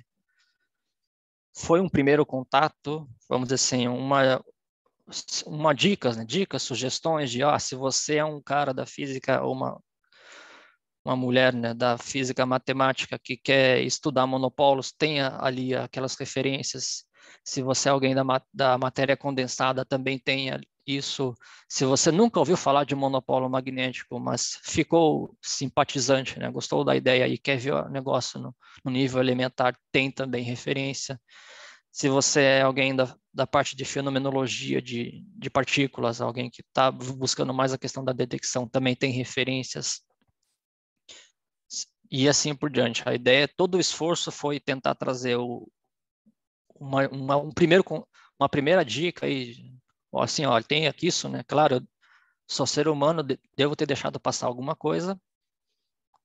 foi um primeiro contato, vamos dizer assim, uma, uma dicas, né? dicas, sugestões de, ah, se você é um cara da física ou uma uma mulher né, da física matemática que quer estudar monopólos, tenha ali aquelas referências. Se você é alguém da, da matéria condensada, também tenha isso. Se você nunca ouviu falar de monopólio magnético, mas ficou simpatizante, né, gostou da ideia e quer ver o negócio no, no nível elementar, tem também referência se você é alguém da, da parte de fenomenologia de, de partículas, alguém que está buscando mais a questão da detecção, também tem referências. E assim por diante. A ideia, todo o esforço foi tentar trazer o, uma, uma, um primeiro, uma primeira dica e assim, olha, tem aqui isso, né? Claro, eu sou ser humano, devo ter deixado passar alguma coisa,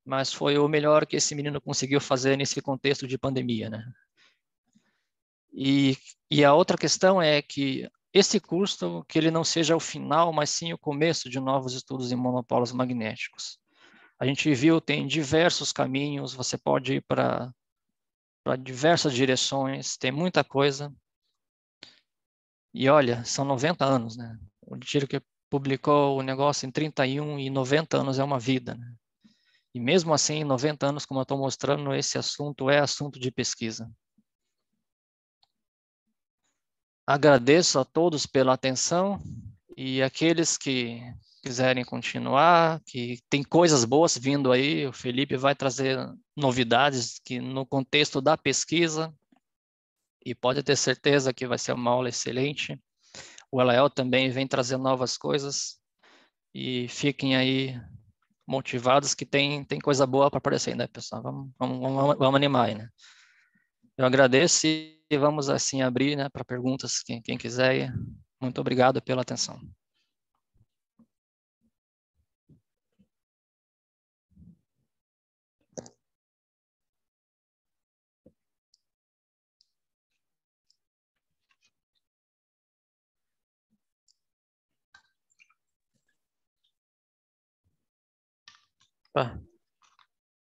mas foi o melhor que esse menino conseguiu fazer nesse contexto de pandemia, né? E, e a outra questão é que esse custo, que ele não seja o final, mas sim o começo de novos estudos em monopólos magnéticos. A gente viu, tem diversos caminhos, você pode ir para diversas direções, tem muita coisa. E olha, são 90 anos, né? O Tiro que publicou o negócio em 31 e 90 anos é uma vida, né? E mesmo assim, em 90 anos, como eu estou mostrando, esse assunto é assunto de pesquisa. Agradeço a todos pela atenção e aqueles que quiserem continuar, que tem coisas boas vindo aí, o Felipe vai trazer novidades que no contexto da pesquisa e pode ter certeza que vai ser uma aula excelente. O Elael também vem trazer novas coisas e fiquem aí motivados que tem, tem coisa boa para aparecer, né, pessoal? Vamos, vamos, vamos, vamos animar aí, né? Eu agradeço e vamos assim abrir né, para perguntas, quem, quem quiser. Muito obrigado pela atenção.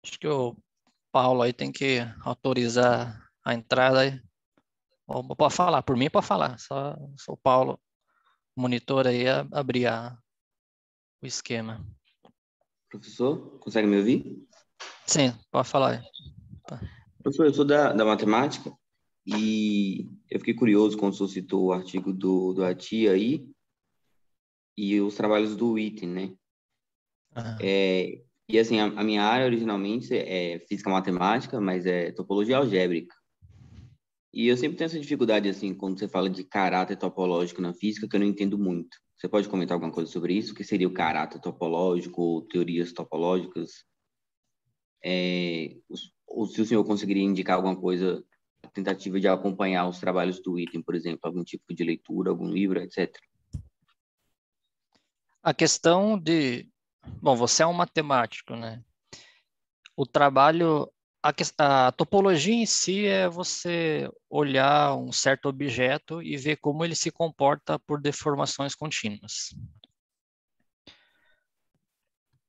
Acho que o Paulo aí tem que autorizar a entrada. Pode falar, por mim pode falar. Só, só o Paulo monitor aí a, abrir a, o esquema. Professor, consegue me ouvir? Sim, pode falar. Professor, eu sou da, da matemática e eu fiquei curioso quando o senhor citou o artigo do, do Atia aí e os trabalhos do item, né? Uhum. É, e assim, a, a, minha área originalmente é física matemática, mas é topologia algébrica. E eu sempre tenho essa dificuldade, assim, quando você fala de caráter topológico na física, que eu não entendo muito. Você pode comentar alguma coisa sobre isso? O que seria o caráter topológico, teorias topológicas? É, ou se o senhor conseguiria indicar alguma coisa, a tentativa de acompanhar os trabalhos do item, por exemplo, algum tipo de leitura, algum livro, etc. A questão de. Bom, você é um matemático, né? O trabalho a, a, topologia em si é você olhar um certo objeto e ver como ele se comporta por deformações contínuas.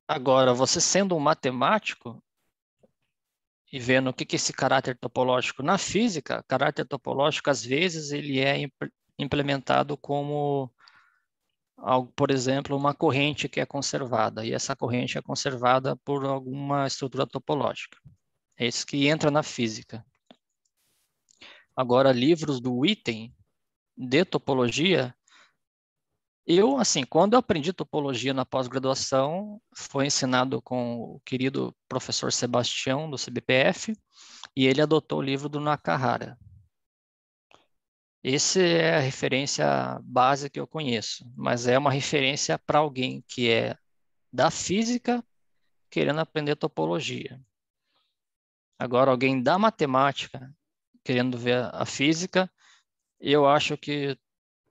Agora, você sendo um matemático e vendo o que, que esse caráter topológico na física, caráter topológico às vezes ele é imp implementado como por exemplo, uma corrente que é conservada, e essa corrente é conservada por alguma estrutura topológica. Esse é que entra na física. Agora, livros do item de topologia. Eu, assim, quando eu aprendi topologia na pós-graduação, foi ensinado com o querido professor Sebastião, do CBPF, e ele adotou o livro do Nakahara. Essa é a referência base que eu conheço, mas é uma referência para alguém que é da física querendo aprender topologia. Agora, alguém da matemática querendo ver a física, eu acho que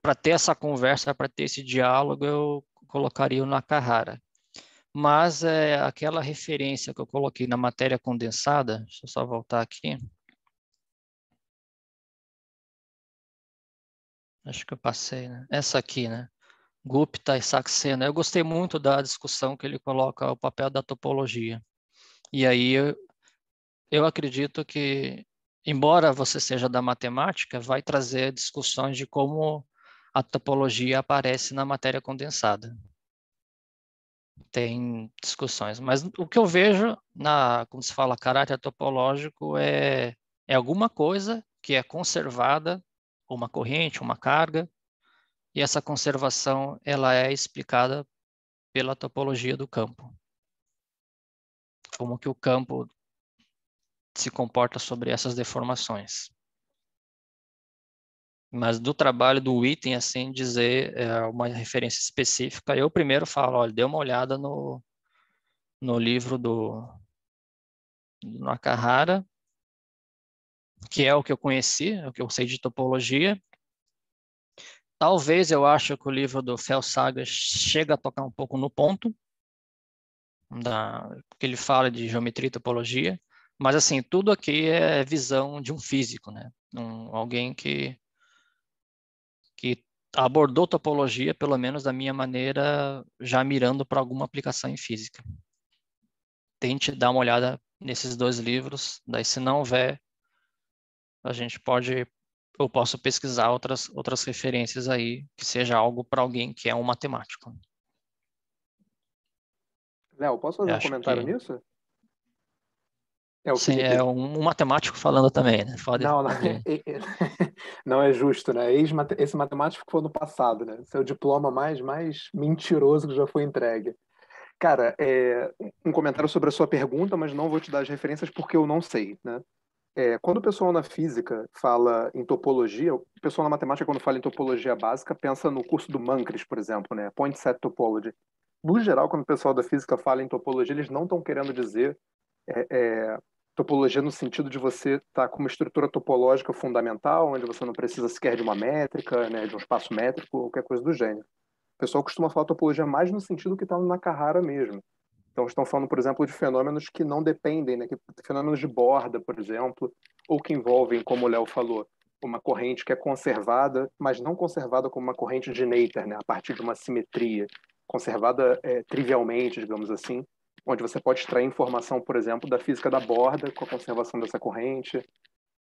para ter essa conversa, para ter esse diálogo, eu colocaria o Nakahara. Mas é, aquela referência que eu coloquei na matéria condensada, deixa eu só voltar aqui. Acho que eu passei, né? Essa aqui, né? Gupta e Saxena. Eu gostei muito da discussão que ele coloca o papel da topologia. E aí eu acredito que, embora você seja da matemática, vai trazer discussões de como a topologia aparece na matéria condensada. Tem discussões, mas o que eu vejo, na, quando se fala caráter topológico, é, é alguma coisa que é conservada, uma corrente, uma carga, e essa conservação ela é explicada pela topologia do campo. Como que o campo se comporta sobre essas deformações. Mas do trabalho do item, assim, dizer é, uma referência específica, eu primeiro falo, olha, dê uma olhada no, no livro do, do Nakahara, que é o que eu conheci, é o que eu sei de topologia. Talvez eu acho que o livro do Fel Saga chega a tocar um pouco no ponto, da, que ele fala de geometria e topologia, mas, assim, tudo aqui é visão de um físico, né? Um, alguém que, que abordou topologia, pelo menos da minha maneira, já mirando para alguma aplicação em física. Tente dar uma olhada nesses dois livros, daí se não houver, a gente pode, eu posso pesquisar outras, outras referências aí, que seja algo para alguém que é um matemático. Léo, posso fazer eu um comentário que... nisso? É o Sim, que... é um, um, matemático falando também, né? não, não, não, é justo, né? Esse matemático foi no passado, né? Seu diploma mais, mais mentiroso que já foi entregue. Cara, é, um comentário sobre a sua pergunta, mas não vou te dar as referências porque eu não sei, né? É, quando o pessoal na física fala em topologia, o pessoal na matemática, quando fala em topologia básica, pensa no curso do Mancris, por exemplo, né? Point Set Topology. No geral, quando o pessoal da física fala em topologia, eles não estão querendo dizer é, é Topologia no sentido de você estar tá com uma estrutura topológica fundamental, onde você não precisa sequer de uma métrica, né, de um espaço métrico, qualquer coisa do gênero. O pessoal costuma falar topologia mais no sentido que está na Carrara mesmo. Então, estão falando, por exemplo, de fenômenos que não dependem, né, que, fenômenos de borda, por exemplo, ou que envolvem, como o Léo falou, uma corrente que é conservada, mas não conservada como uma corrente de Nater, né, a partir de uma simetria, conservada é, trivialmente, digamos assim, onde você pode extrair informação, por exemplo, da física da borda com a conservação dessa corrente.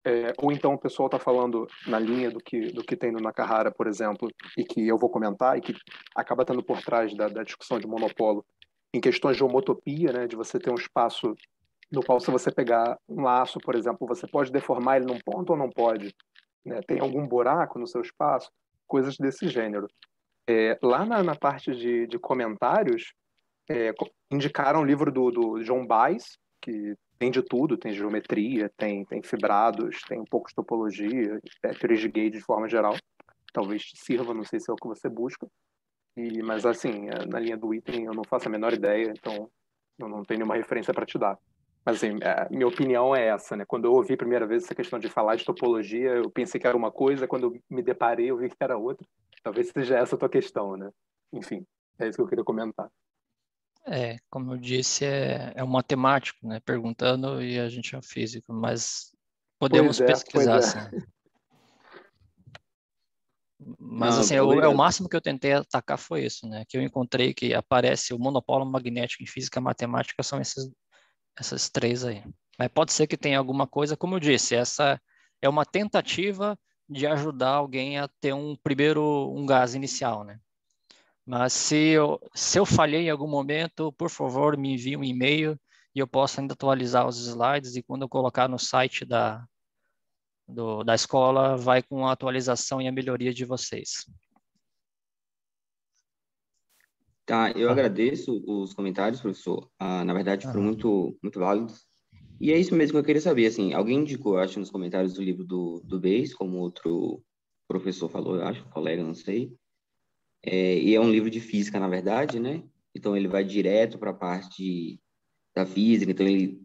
É, ou então o pessoal está falando na linha do que, do que tem no Nakahara, por exemplo, e que eu vou comentar, e que acaba estando por trás da, da discussão de monopolo, em questões de homotopia, né, de você ter um espaço no qual, se você pegar um laço, por exemplo, você pode deformar ele num ponto ou não pode? Né? Tem algum buraco no seu espaço? Coisas desse gênero. É, lá na, na parte de, de comentários, é, indicaram o livro do, do John Baez, que tem de tudo, tem geometria, tem, tem fibrados, tem um pouco de topologia, é, teorias de gauge de forma geral. Talvez sirva, não sei se é o que você busca. E, mas assim, é, na linha do item eu não faço a menor ideia, então eu não tenho nenhuma referência para te dar. Mas assim, a é, minha opinião é essa, né? Quando eu ouvi a primeira vez essa questão de falar de topologia, eu pensei que era uma coisa, quando eu me deparei eu vi que era outra. Talvez seja essa a tua questão, né? Enfim, é isso que eu queria comentar. É, como eu disse, é, é um matemático, né? Perguntando e a gente é um físico, mas podemos é, pesquisar, pois é. é. Mas Não, assim, eu, é, é o máximo que eu tentei atacar foi isso, né? Que eu encontrei que aparece o monopolo magnético em física e matemática são esses, essas três aí. Mas pode ser que tenha alguma coisa, como eu disse, essa é uma tentativa de ajudar alguém a ter um primeiro um gás inicial, né? Mas se eu, se eu falhei em algum momento, por favor, me envie um e-mail e eu posso ainda atualizar os slides e quando eu colocar no site da, do, da escola, vai com a atualização e a melhoria de vocês. Tá, eu tá. agradeço os comentários, professor. Ah, na verdade, foram muito, muito válidos. E é isso mesmo que eu queria saber, assim, alguém indicou, acho, nos comentários do livro do, do Beis, como outro professor falou, eu acho, colega, não sei, é, e é um livro de física, na verdade, né? Então ele vai direto para a parte de, da física, então ele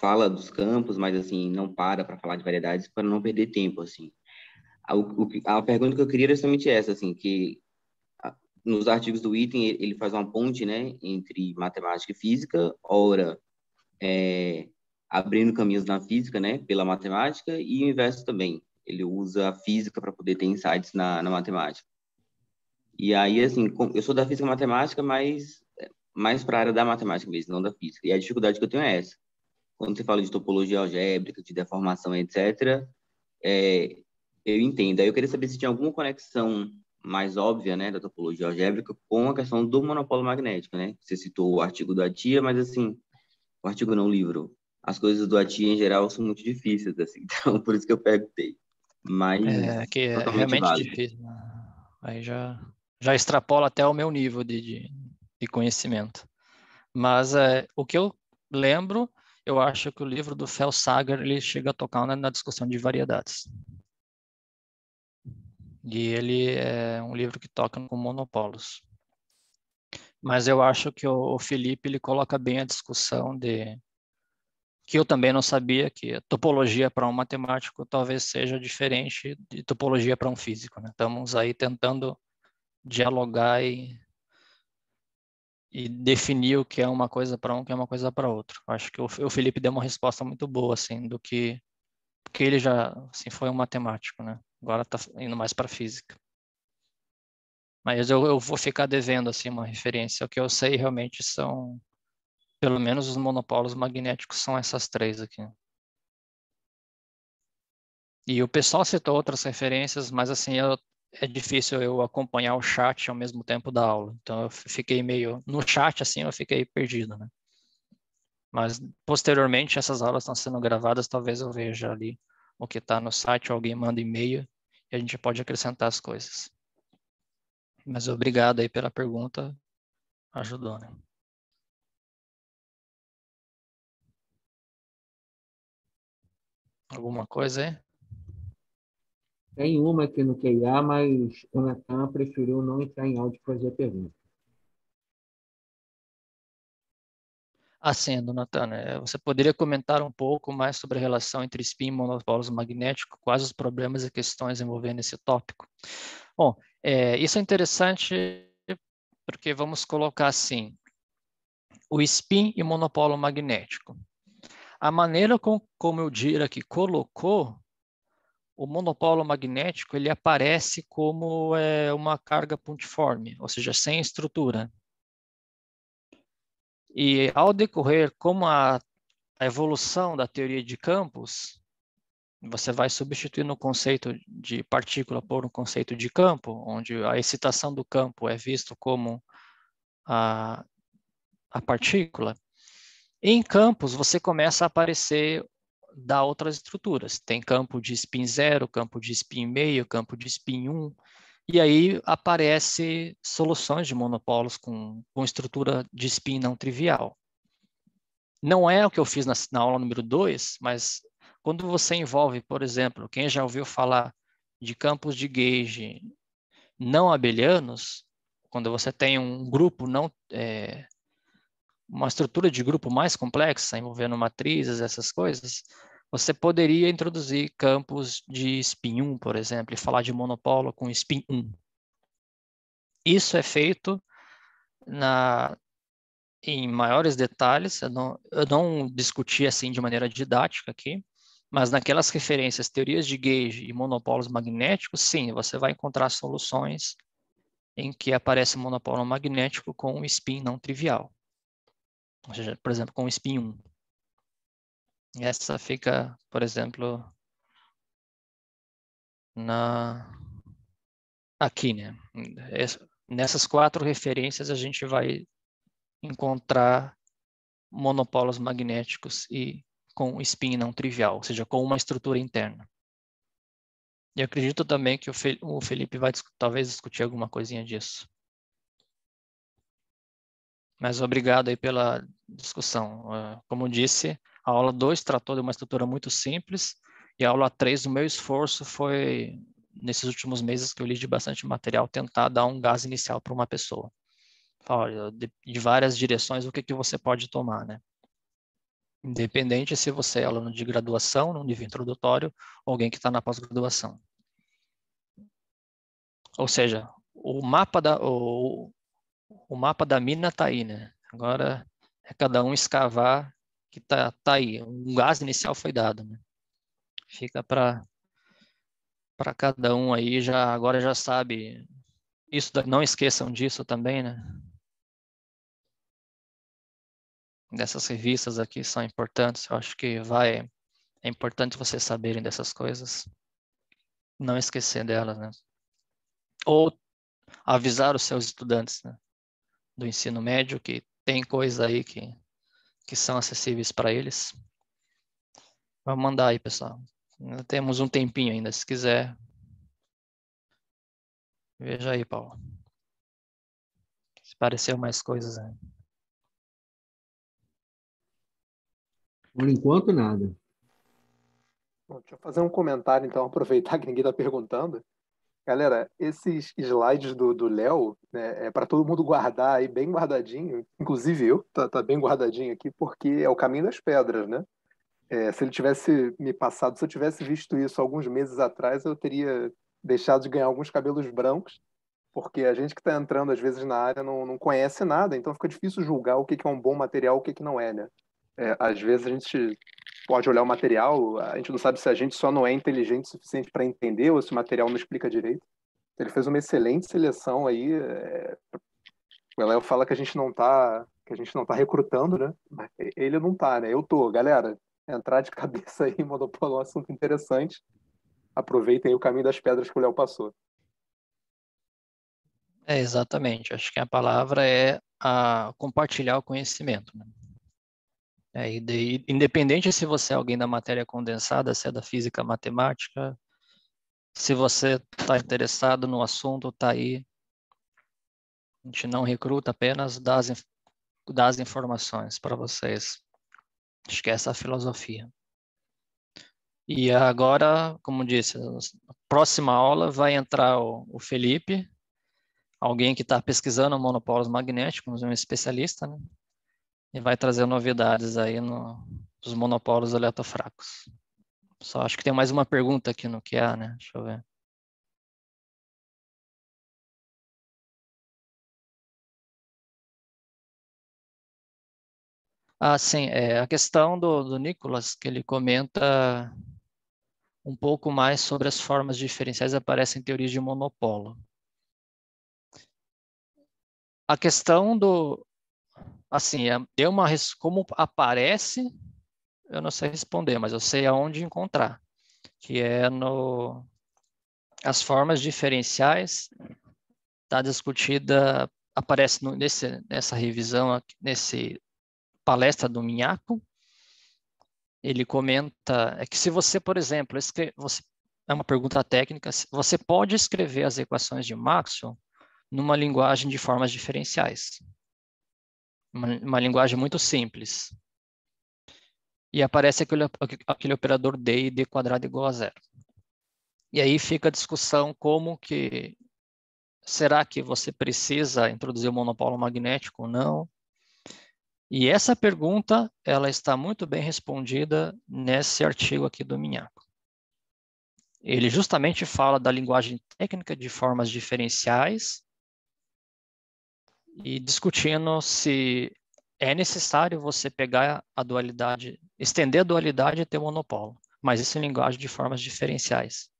fala dos campos, mas assim, não para para falar de variedades para não perder tempo, assim. A, o, a pergunta que eu queria era justamente essa, assim, que a, nos artigos do item ele faz uma ponte, né, entre matemática e física, ora é, abrindo caminhos na física, né, pela matemática e o inverso também. Ele usa a física para poder ter insights na, na matemática. E aí, assim, eu sou da física matemática, mas é, mais para a área da matemática mesmo, não da física. E a dificuldade que eu tenho é essa. Quando você fala de topologia algébrica, de deformação, etc., é, eu entendo. Aí eu queria saber se tinha alguma conexão mais óbvia, né, da topologia algébrica com a questão do monopolo magnético, né? Você citou o artigo do Atia, mas assim, o artigo não, o livro. As coisas do Atia, em geral, são muito difíceis, assim, então por isso que eu perguntei. Mas... É, que é realmente válido. difícil, né? Aí já já extrapola até o meu nível de, de, de conhecimento. Mas é, o que eu lembro, eu acho que o livro do Fel Sager ele chega a tocar na, na discussão de variedades. E ele é um livro que toca com monopólios. Mas eu acho que o, o Felipe ele coloca bem a discussão de que eu também não sabia que topologia para um matemático talvez seja diferente de topologia para um físico. Né? Estamos aí tentando dialogar e, e definir o que é uma coisa para um, o que é uma coisa para outro. Acho que o, o, Felipe deu uma resposta muito boa, assim, do que porque ele já assim, foi um matemático, né? Agora está indo mais para física. Mas eu, eu vou ficar devendo assim uma referência. O que eu sei realmente são, pelo menos os monopólios magnéticos são essas três aqui. E o pessoal citou outras referências, mas assim, eu é difícil eu acompanhar o chat ao mesmo tempo da aula. Então eu fiquei meio no chat assim, eu fiquei perdido, né? Mas posteriormente essas aulas estão sendo gravadas, talvez eu veja ali o que está no site, alguém manda e-mail e a gente pode acrescentar as coisas. Mas obrigado aí pela pergunta, ajudou, né? Alguma coisa aí? Tem uma aqui no QIA, mas o Natan preferiu não entrar em áudio para fazer a pergunta. Acendo, Natana, né? você poderia comentar um pouco mais sobre a relação entre spin e monopolos magnético, quais os problemas e questões envolvendo esse tópico? Bom, é, isso é interessante porque vamos colocar assim, o spin e monopólio magnético. A maneira com, como o Dirac colocou o monopolo magnético ele aparece como é, uma carga pontiforme, ou seja, sem estrutura. E ao decorrer, como a, a evolução da teoria de campos, você vai substituindo o conceito de partícula por um conceito de campo, onde a excitação do campo é visto como a, a partícula. Em campos, você começa a aparecer dá outras estruturas. Tem campo de spin zero campo de spin meio, campo de spin 1, um, e aí aparece soluções de monopólios com, com estrutura de spin não trivial. Não é o que eu fiz na, na aula número 2, mas quando você envolve, por exemplo, quem já ouviu falar de campos de gauge não abelianos, quando você tem um grupo não é, uma estrutura de grupo mais complexa, envolvendo matrizes, essas coisas, você poderia introduzir campos de SPIN 1, por exemplo, e falar de monopolo com SPIN 1. Isso é feito na, em maiores detalhes, eu não, eu não discuti assim de maneira didática aqui, mas naquelas referências, teorias de gauge e monopólios magnéticos, sim, você vai encontrar soluções em que aparece monopólio magnético com um spin não trivial. Ou seja, por exemplo, com o spin 1. E essa fica, por exemplo, na aqui, né? Nessas quatro referências a gente vai encontrar monopolos magnéticos e com spin não trivial, ou seja, com uma estrutura interna. E acredito também que o Felipe vai talvez discutir alguma coisinha disso. Mas obrigado aí pela discussão. É, como disse, a aula 2 tratou de uma estrutura muito simples e a aula 3, o meu esforço foi, nesses últimos meses que eu li de bastante material, tentar dar um gás inicial para uma pessoa. Olha, de, de, várias direções, o que, que você pode tomar, né? Independente se você é aluno de graduação, no nível introdutório, ou alguém que está na pós-graduação. Ou seja, o mapa da, o, o mapa da mina está aí, né? Agora é cada um escavar que está tá aí. Um gás inicial foi dado, né? Fica para para cada um aí já agora já sabe isso não esqueçam disso também, né? Dessas revistas aqui são importantes. Eu acho que vai é importante vocês saberem dessas coisas, não esquecer delas, né? Ou avisar os seus estudantes, né? do ensino médio, que tem coisas aí que, que são acessíveis para eles. Vamos mandar aí, pessoal. Ainda temos um tempinho ainda, se quiser. Veja aí, Paulo. Se pareceu mais coisas aí. Por enquanto, nada. Bom, deixa eu fazer um comentário, então, aproveitar que ninguém está perguntando. Galera, esses slides do Léo né, é para todo mundo guardar aí bem guardadinho, inclusive eu, tá, tá, bem guardadinho aqui, porque é o caminho das pedras, né? É, se ele tivesse me passado, se eu tivesse visto isso alguns meses atrás, eu teria deixado de ganhar alguns cabelos brancos, porque a gente que está entrando às vezes na área não, não conhece nada, então fica difícil julgar o que, que é um bom material, o que, que não é, né? É, às vezes a gente pode olhar o material, a gente não sabe se a gente só não é inteligente o suficiente para entender ou se o material não explica direito. Ele fez uma excelente seleção aí. É... O fala que a gente não está que a gente não tá recrutando, né? Mas ele não está né? Eu tô, galera. Entrar de cabeça aí em um assunto interessante. Aproveitem o caminho das pedras que o Léo passou. É, exatamente. Acho que a palavra é a compartilhar o conhecimento. Né? É, e daí, independente se você é alguém da matéria condensada, se é da física, matemática, se você está interessado no assunto, está aí. A gente não recruta, apenas dá as, dá as informações para vocês. Acho que essa é a filosofia. E agora, como disse, na próxima aula vai entrar o, o Felipe, alguém que está pesquisando monopólios magnéticos, um especialista, né? e vai trazer novidades aí no, monopólios eletrofracos. Só acho que tem mais uma pergunta aqui no QA, né? Deixa eu ver. Ah, sim, é, a questão do, do Nicolas, que ele comenta um pouco mais sobre as formas diferenciais aparecem em teorias de monopólio. A questão do, assim, é, deu uma como aparece, eu não sei responder, mas eu sei aonde encontrar, que é no as formas diferenciais está discutida aparece no, nesse, nessa revisão nesse palestra do Minhaco. Ele comenta é que se você, por exemplo, escreve, você é uma pergunta técnica, você pode escrever as equações de Maxwell numa linguagem de formas diferenciais uma, uma linguagem muito simples. E aparece aquele, aquele operador d e d quadrado igual a zero. E aí fica a discussão como que será que você precisa introduzir o monopolo magnético ou não? E essa pergunta ela está muito bem respondida nesse artigo aqui do Minhaco. Ele justamente fala da linguagem técnica de formas diferenciais e discutindo se é necessário você pegar a dualidade, estender a dualidade e ter o monopolo, mas isso em linguagem de formas diferenciais.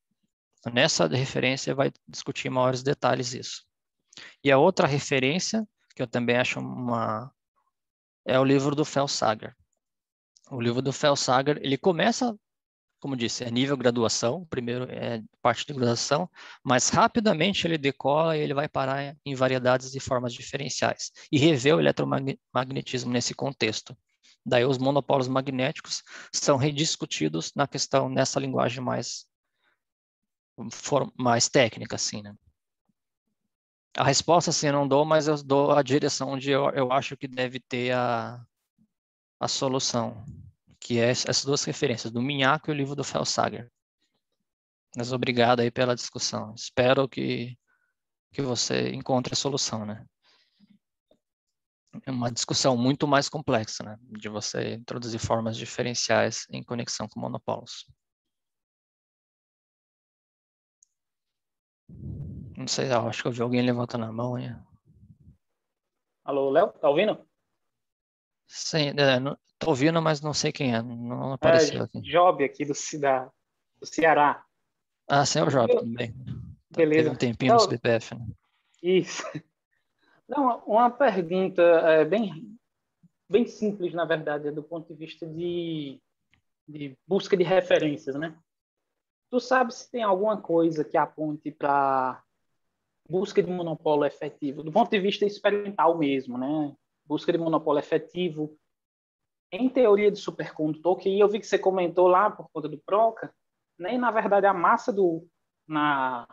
Nessa referência vai discutir maiores detalhes isso. E a outra referência, que eu também acho uma... é o livro do Felsager. O livro do Felsager, ele começa como disse, é nível graduação, primeiro é parte de graduação, mas rapidamente ele decola e ele vai parar em variedades e formas diferenciais e rever o eletromagnetismo nesse contexto. Daí os monopólios magnéticos são rediscutidos na questão nessa linguagem mais mais técnica, assim, né? A resposta, assim, eu não dou, mas eu dou a direção onde eu, eu acho que deve ter a, a solução que é essas duas referências, do Minhaco e o livro do Felsager. Mas obrigado aí pela discussão. Espero que, que você encontre a solução, né? É uma discussão muito mais complexa, né? De você introduzir formas diferenciais em conexão com monopólios. Não sei, acho que eu vi alguém levantando a mão. Né? Alô, Léo, tá ouvindo? Sim, é, não, tô ouvindo, mas não sei quem é. Não é, apareceu é, aqui. Job aqui do, da, do Ceará. Ah, sim, é o Job, também bem. Beleza. Teve um tempinho então, no CPF, né? Isso. Não, uma pergunta é, bem, bem simples, na verdade, é do ponto de vista de, de busca de referências, né? Tu sabe se tem alguma coisa que aponte para busca de monopólio efetivo, do ponto de vista experimental mesmo, né? busca de monopólio efetivo, em teoria de supercondutor, que eu vi que você comentou lá por conta do PROCA, nem na verdade a massa do, na,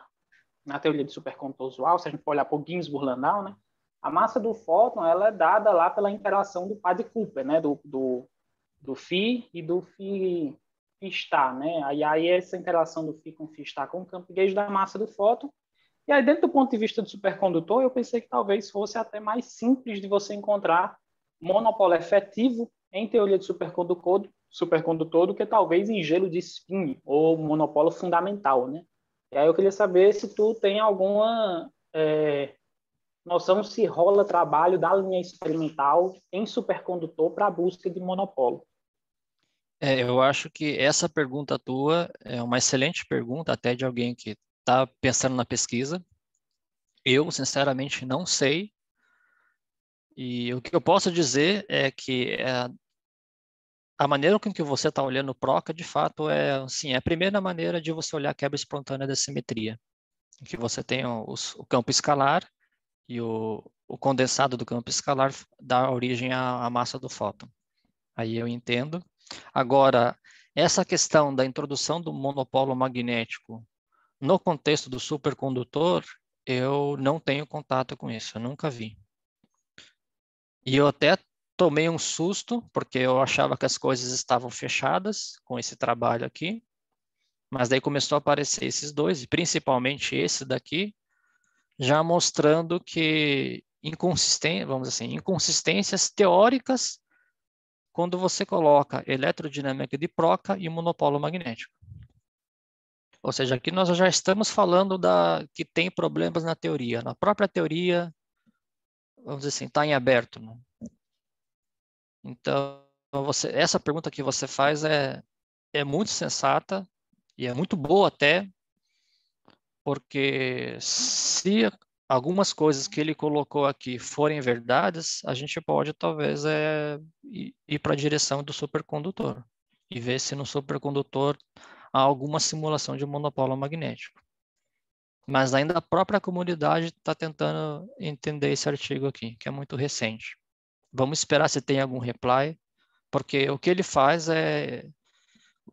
na teoria de supercondutor usual, se a gente for olhar por Ginsburg Landau, né? a massa do fóton ela é dada lá pela interação do par de Cooper, né? do, do, do Φ e do Φ está, né? Aí, aí essa interação do Φ com Φ está com o campo gauge da massa do fóton, e aí, dentro do ponto de vista do supercondutor, eu pensei que talvez fosse até mais simples de você encontrar monopolo efetivo em teoria de supercondutor, supercondutor do que talvez em gelo de spin ou monopolo fundamental, né? E aí eu queria saber se tu tem alguma é, noção se rola trabalho da linha experimental em supercondutor para a busca de monopolo. É, eu acho que essa pergunta tua é uma excelente pergunta, até de alguém que está pensando na pesquisa. Eu, sinceramente, não sei. E o que eu posso dizer é que é, a maneira com que você está olhando o PROCA, de fato, é, assim, é a primeira maneira de você olhar a quebra espontânea da simetria, em que você tem os, o campo escalar e o, o, condensado do campo escalar dá origem à, à massa do fóton. Aí eu entendo. Agora, essa questão da introdução do monopolo magnético no contexto do supercondutor, eu não tenho contato com isso, eu nunca vi. E eu até tomei um susto, porque eu achava que as coisas estavam fechadas com esse trabalho aqui, mas daí começou a aparecer esses dois, e principalmente esse daqui, já mostrando que inconsistência, vamos assim, inconsistências teóricas quando você coloca eletrodinâmica de proca e monopolo magnético. Ou seja, aqui nós já estamos falando da que tem problemas na teoria. Na própria teoria, vamos dizer assim, está em aberto. Né? Então, você, essa pergunta que você faz é, é muito sensata e é muito boa até, porque se algumas coisas que ele colocou aqui forem verdades, a gente pode talvez é, ir, ir para a direção do supercondutor e ver se no supercondutor a alguma simulação de um monopolo magnético. Mas ainda a própria comunidade está tentando entender esse artigo aqui, que é muito recente. Vamos esperar se tem algum reply, porque o que ele faz é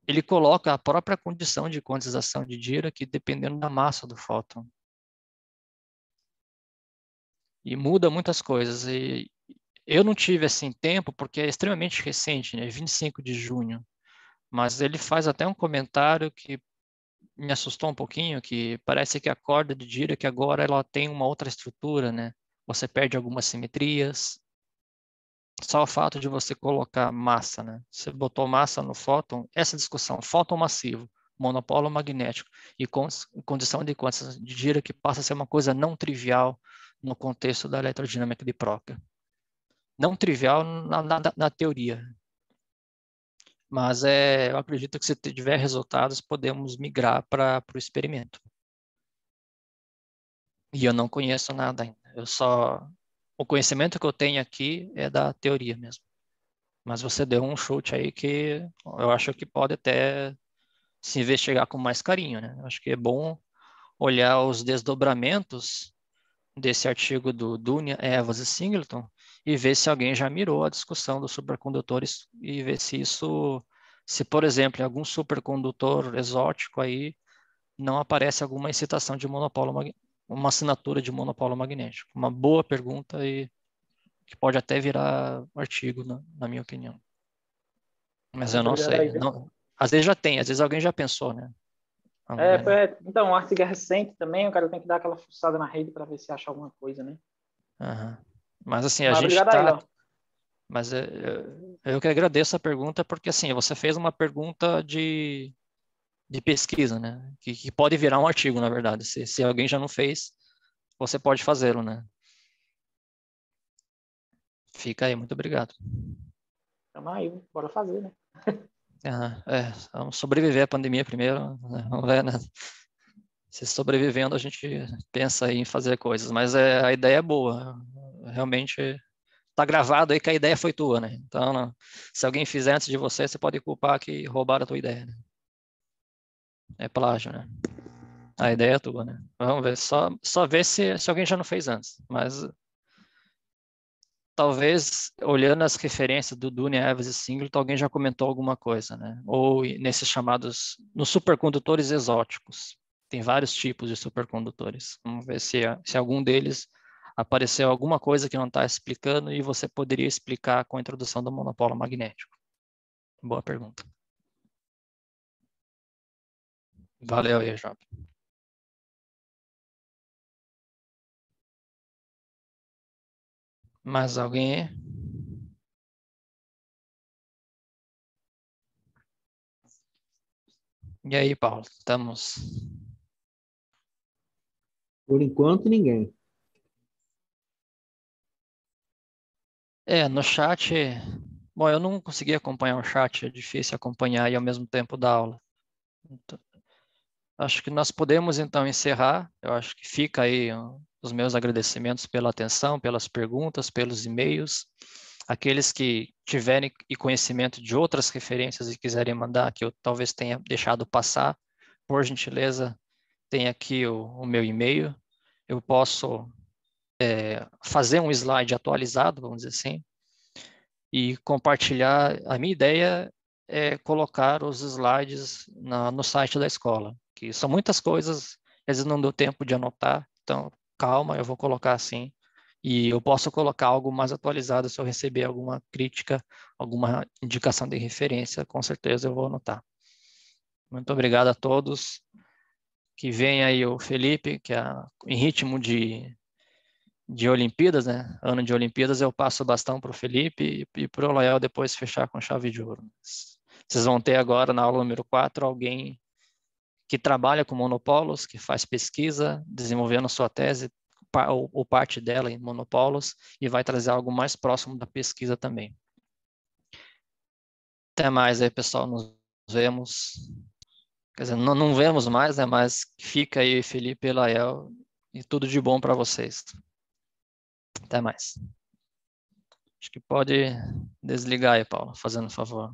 ele coloca a própria condição de quantização de Dirac que dependendo da massa do fóton. E muda muitas coisas. E eu não tive assim tempo porque é extremamente recente, né? 25 de junho. Mas ele faz até um comentário que me assustou um pouquinho, que parece que a corda de Dirac é agora ela tem uma outra estrutura, né? Você perde algumas simetrias. Só o fato de você colocar massa, né? Você botou massa no fóton, essa discussão, fóton massivo, monopolo magnético e con condição de quantas de Dirac passa a ser uma coisa não trivial no contexto da eletrodinâmica de Proca. Não trivial na, na, na teoria, mas é, eu acredito que se tiver resultados, podemos migrar para o experimento. E eu não conheço nada ainda. Eu só o conhecimento que eu tenho aqui é da teoria mesmo. Mas você deu um chute aí que eu acho que pode até se investigar com mais carinho, né? Eu acho que é bom olhar os desdobramentos desse artigo do Dunia, é, Evans e Singleton e ver se alguém já mirou a discussão dos supercondutores e ver se isso, se por exemplo, algum supercondutor exótico aí não aparece alguma excitação de monopolo, uma assinatura de monopolo magnético. Uma boa pergunta e que pode até virar artigo, na, na minha opinião. Mas eu não sei. Né? Não, às vezes já tem, às vezes alguém já pensou, né? É, foi, é, então, artigo recente também, o cara tem que dar aquela fuçada na rede para ver se acha alguma coisa, né? Aham. Uhum. Mas assim, a Obrigado gente está... Mas eh, eu, eu que agradeço a pergunta, porque assim, você fez uma pergunta de, de pesquisa, né? Que, que pode virar um artigo, na verdade. Se, se alguém já não fez, você pode fazê-lo, né? Fica aí, muito obrigado. Tamo aí, bora fazer, né? é, é vamos sobreviver à pandemia primeiro, né? vamos ver, né? Se sobrevivendo, a gente pensa em fazer coisas, mas é, a ideia é boa realmente está gravado aí que a ideia foi tua, né? Então, não, se alguém fizer antes de você, você pode culpar que roubaram a tua ideia. Né? É plágio, né? A ideia é tua, né? Vamos ver, só, só ver se, se alguém já não fez antes. Mas talvez, olhando as referências do Dune, Evans e Singleton, alguém já comentou alguma coisa, né? Ou nesses chamados, nos supercondutores exóticos. Tem vários tipos de supercondutores. Vamos ver se, se algum deles apareceu alguma coisa que não está explicando e você poderia explicar com a introdução do monopolo magnético? Boa pergunta. Valeu, João. Mais alguém E aí, Paulo, estamos? Por enquanto, ninguém. É, no chat, bom, eu não consegui acompanhar o chat, é difícil acompanhar e ao mesmo tempo dar aula. Então, acho que nós podemos então encerrar. Eu acho que fica aí os meus agradecimentos pela atenção, pelas perguntas, pelos e-mails. Aqueles que tiverem conhecimento de outras referências e quiserem mandar, que eu talvez tenha deixado passar, por gentileza, tem aqui o, o meu e-mail. Eu posso é, fazer um slide atualizado, vamos dizer assim, e compartilhar. A minha ideia é colocar os slides na, no site da escola, que são muitas coisas, às vezes não deu tempo de anotar, então calma, eu vou colocar assim. E eu posso colocar algo mais atualizado se eu receber alguma crítica, alguma indicação de referência, com certeza eu vou anotar. Muito obrigado a todos. Que venha aí o Felipe, que é em ritmo de de Olimpíadas, né? Ano de Olimpíadas, eu passo o bastão para o Felipe e, e para o Loyal depois fechar com chave de ouro. Vocês vão ter agora na aula número 4 alguém que trabalha com monopólios, que faz pesquisa, desenvolvendo sua tese ou, ou parte dela em monopólios e vai trazer algo mais próximo da pesquisa também. Até mais aí, pessoal. Nos vemos. Quer dizer, não, não vemos mais, né? Mas fica aí, Felipe e Lael, e tudo de bom para vocês. Até mais. Acho que pode desligar aí, Paulo fazendo favor.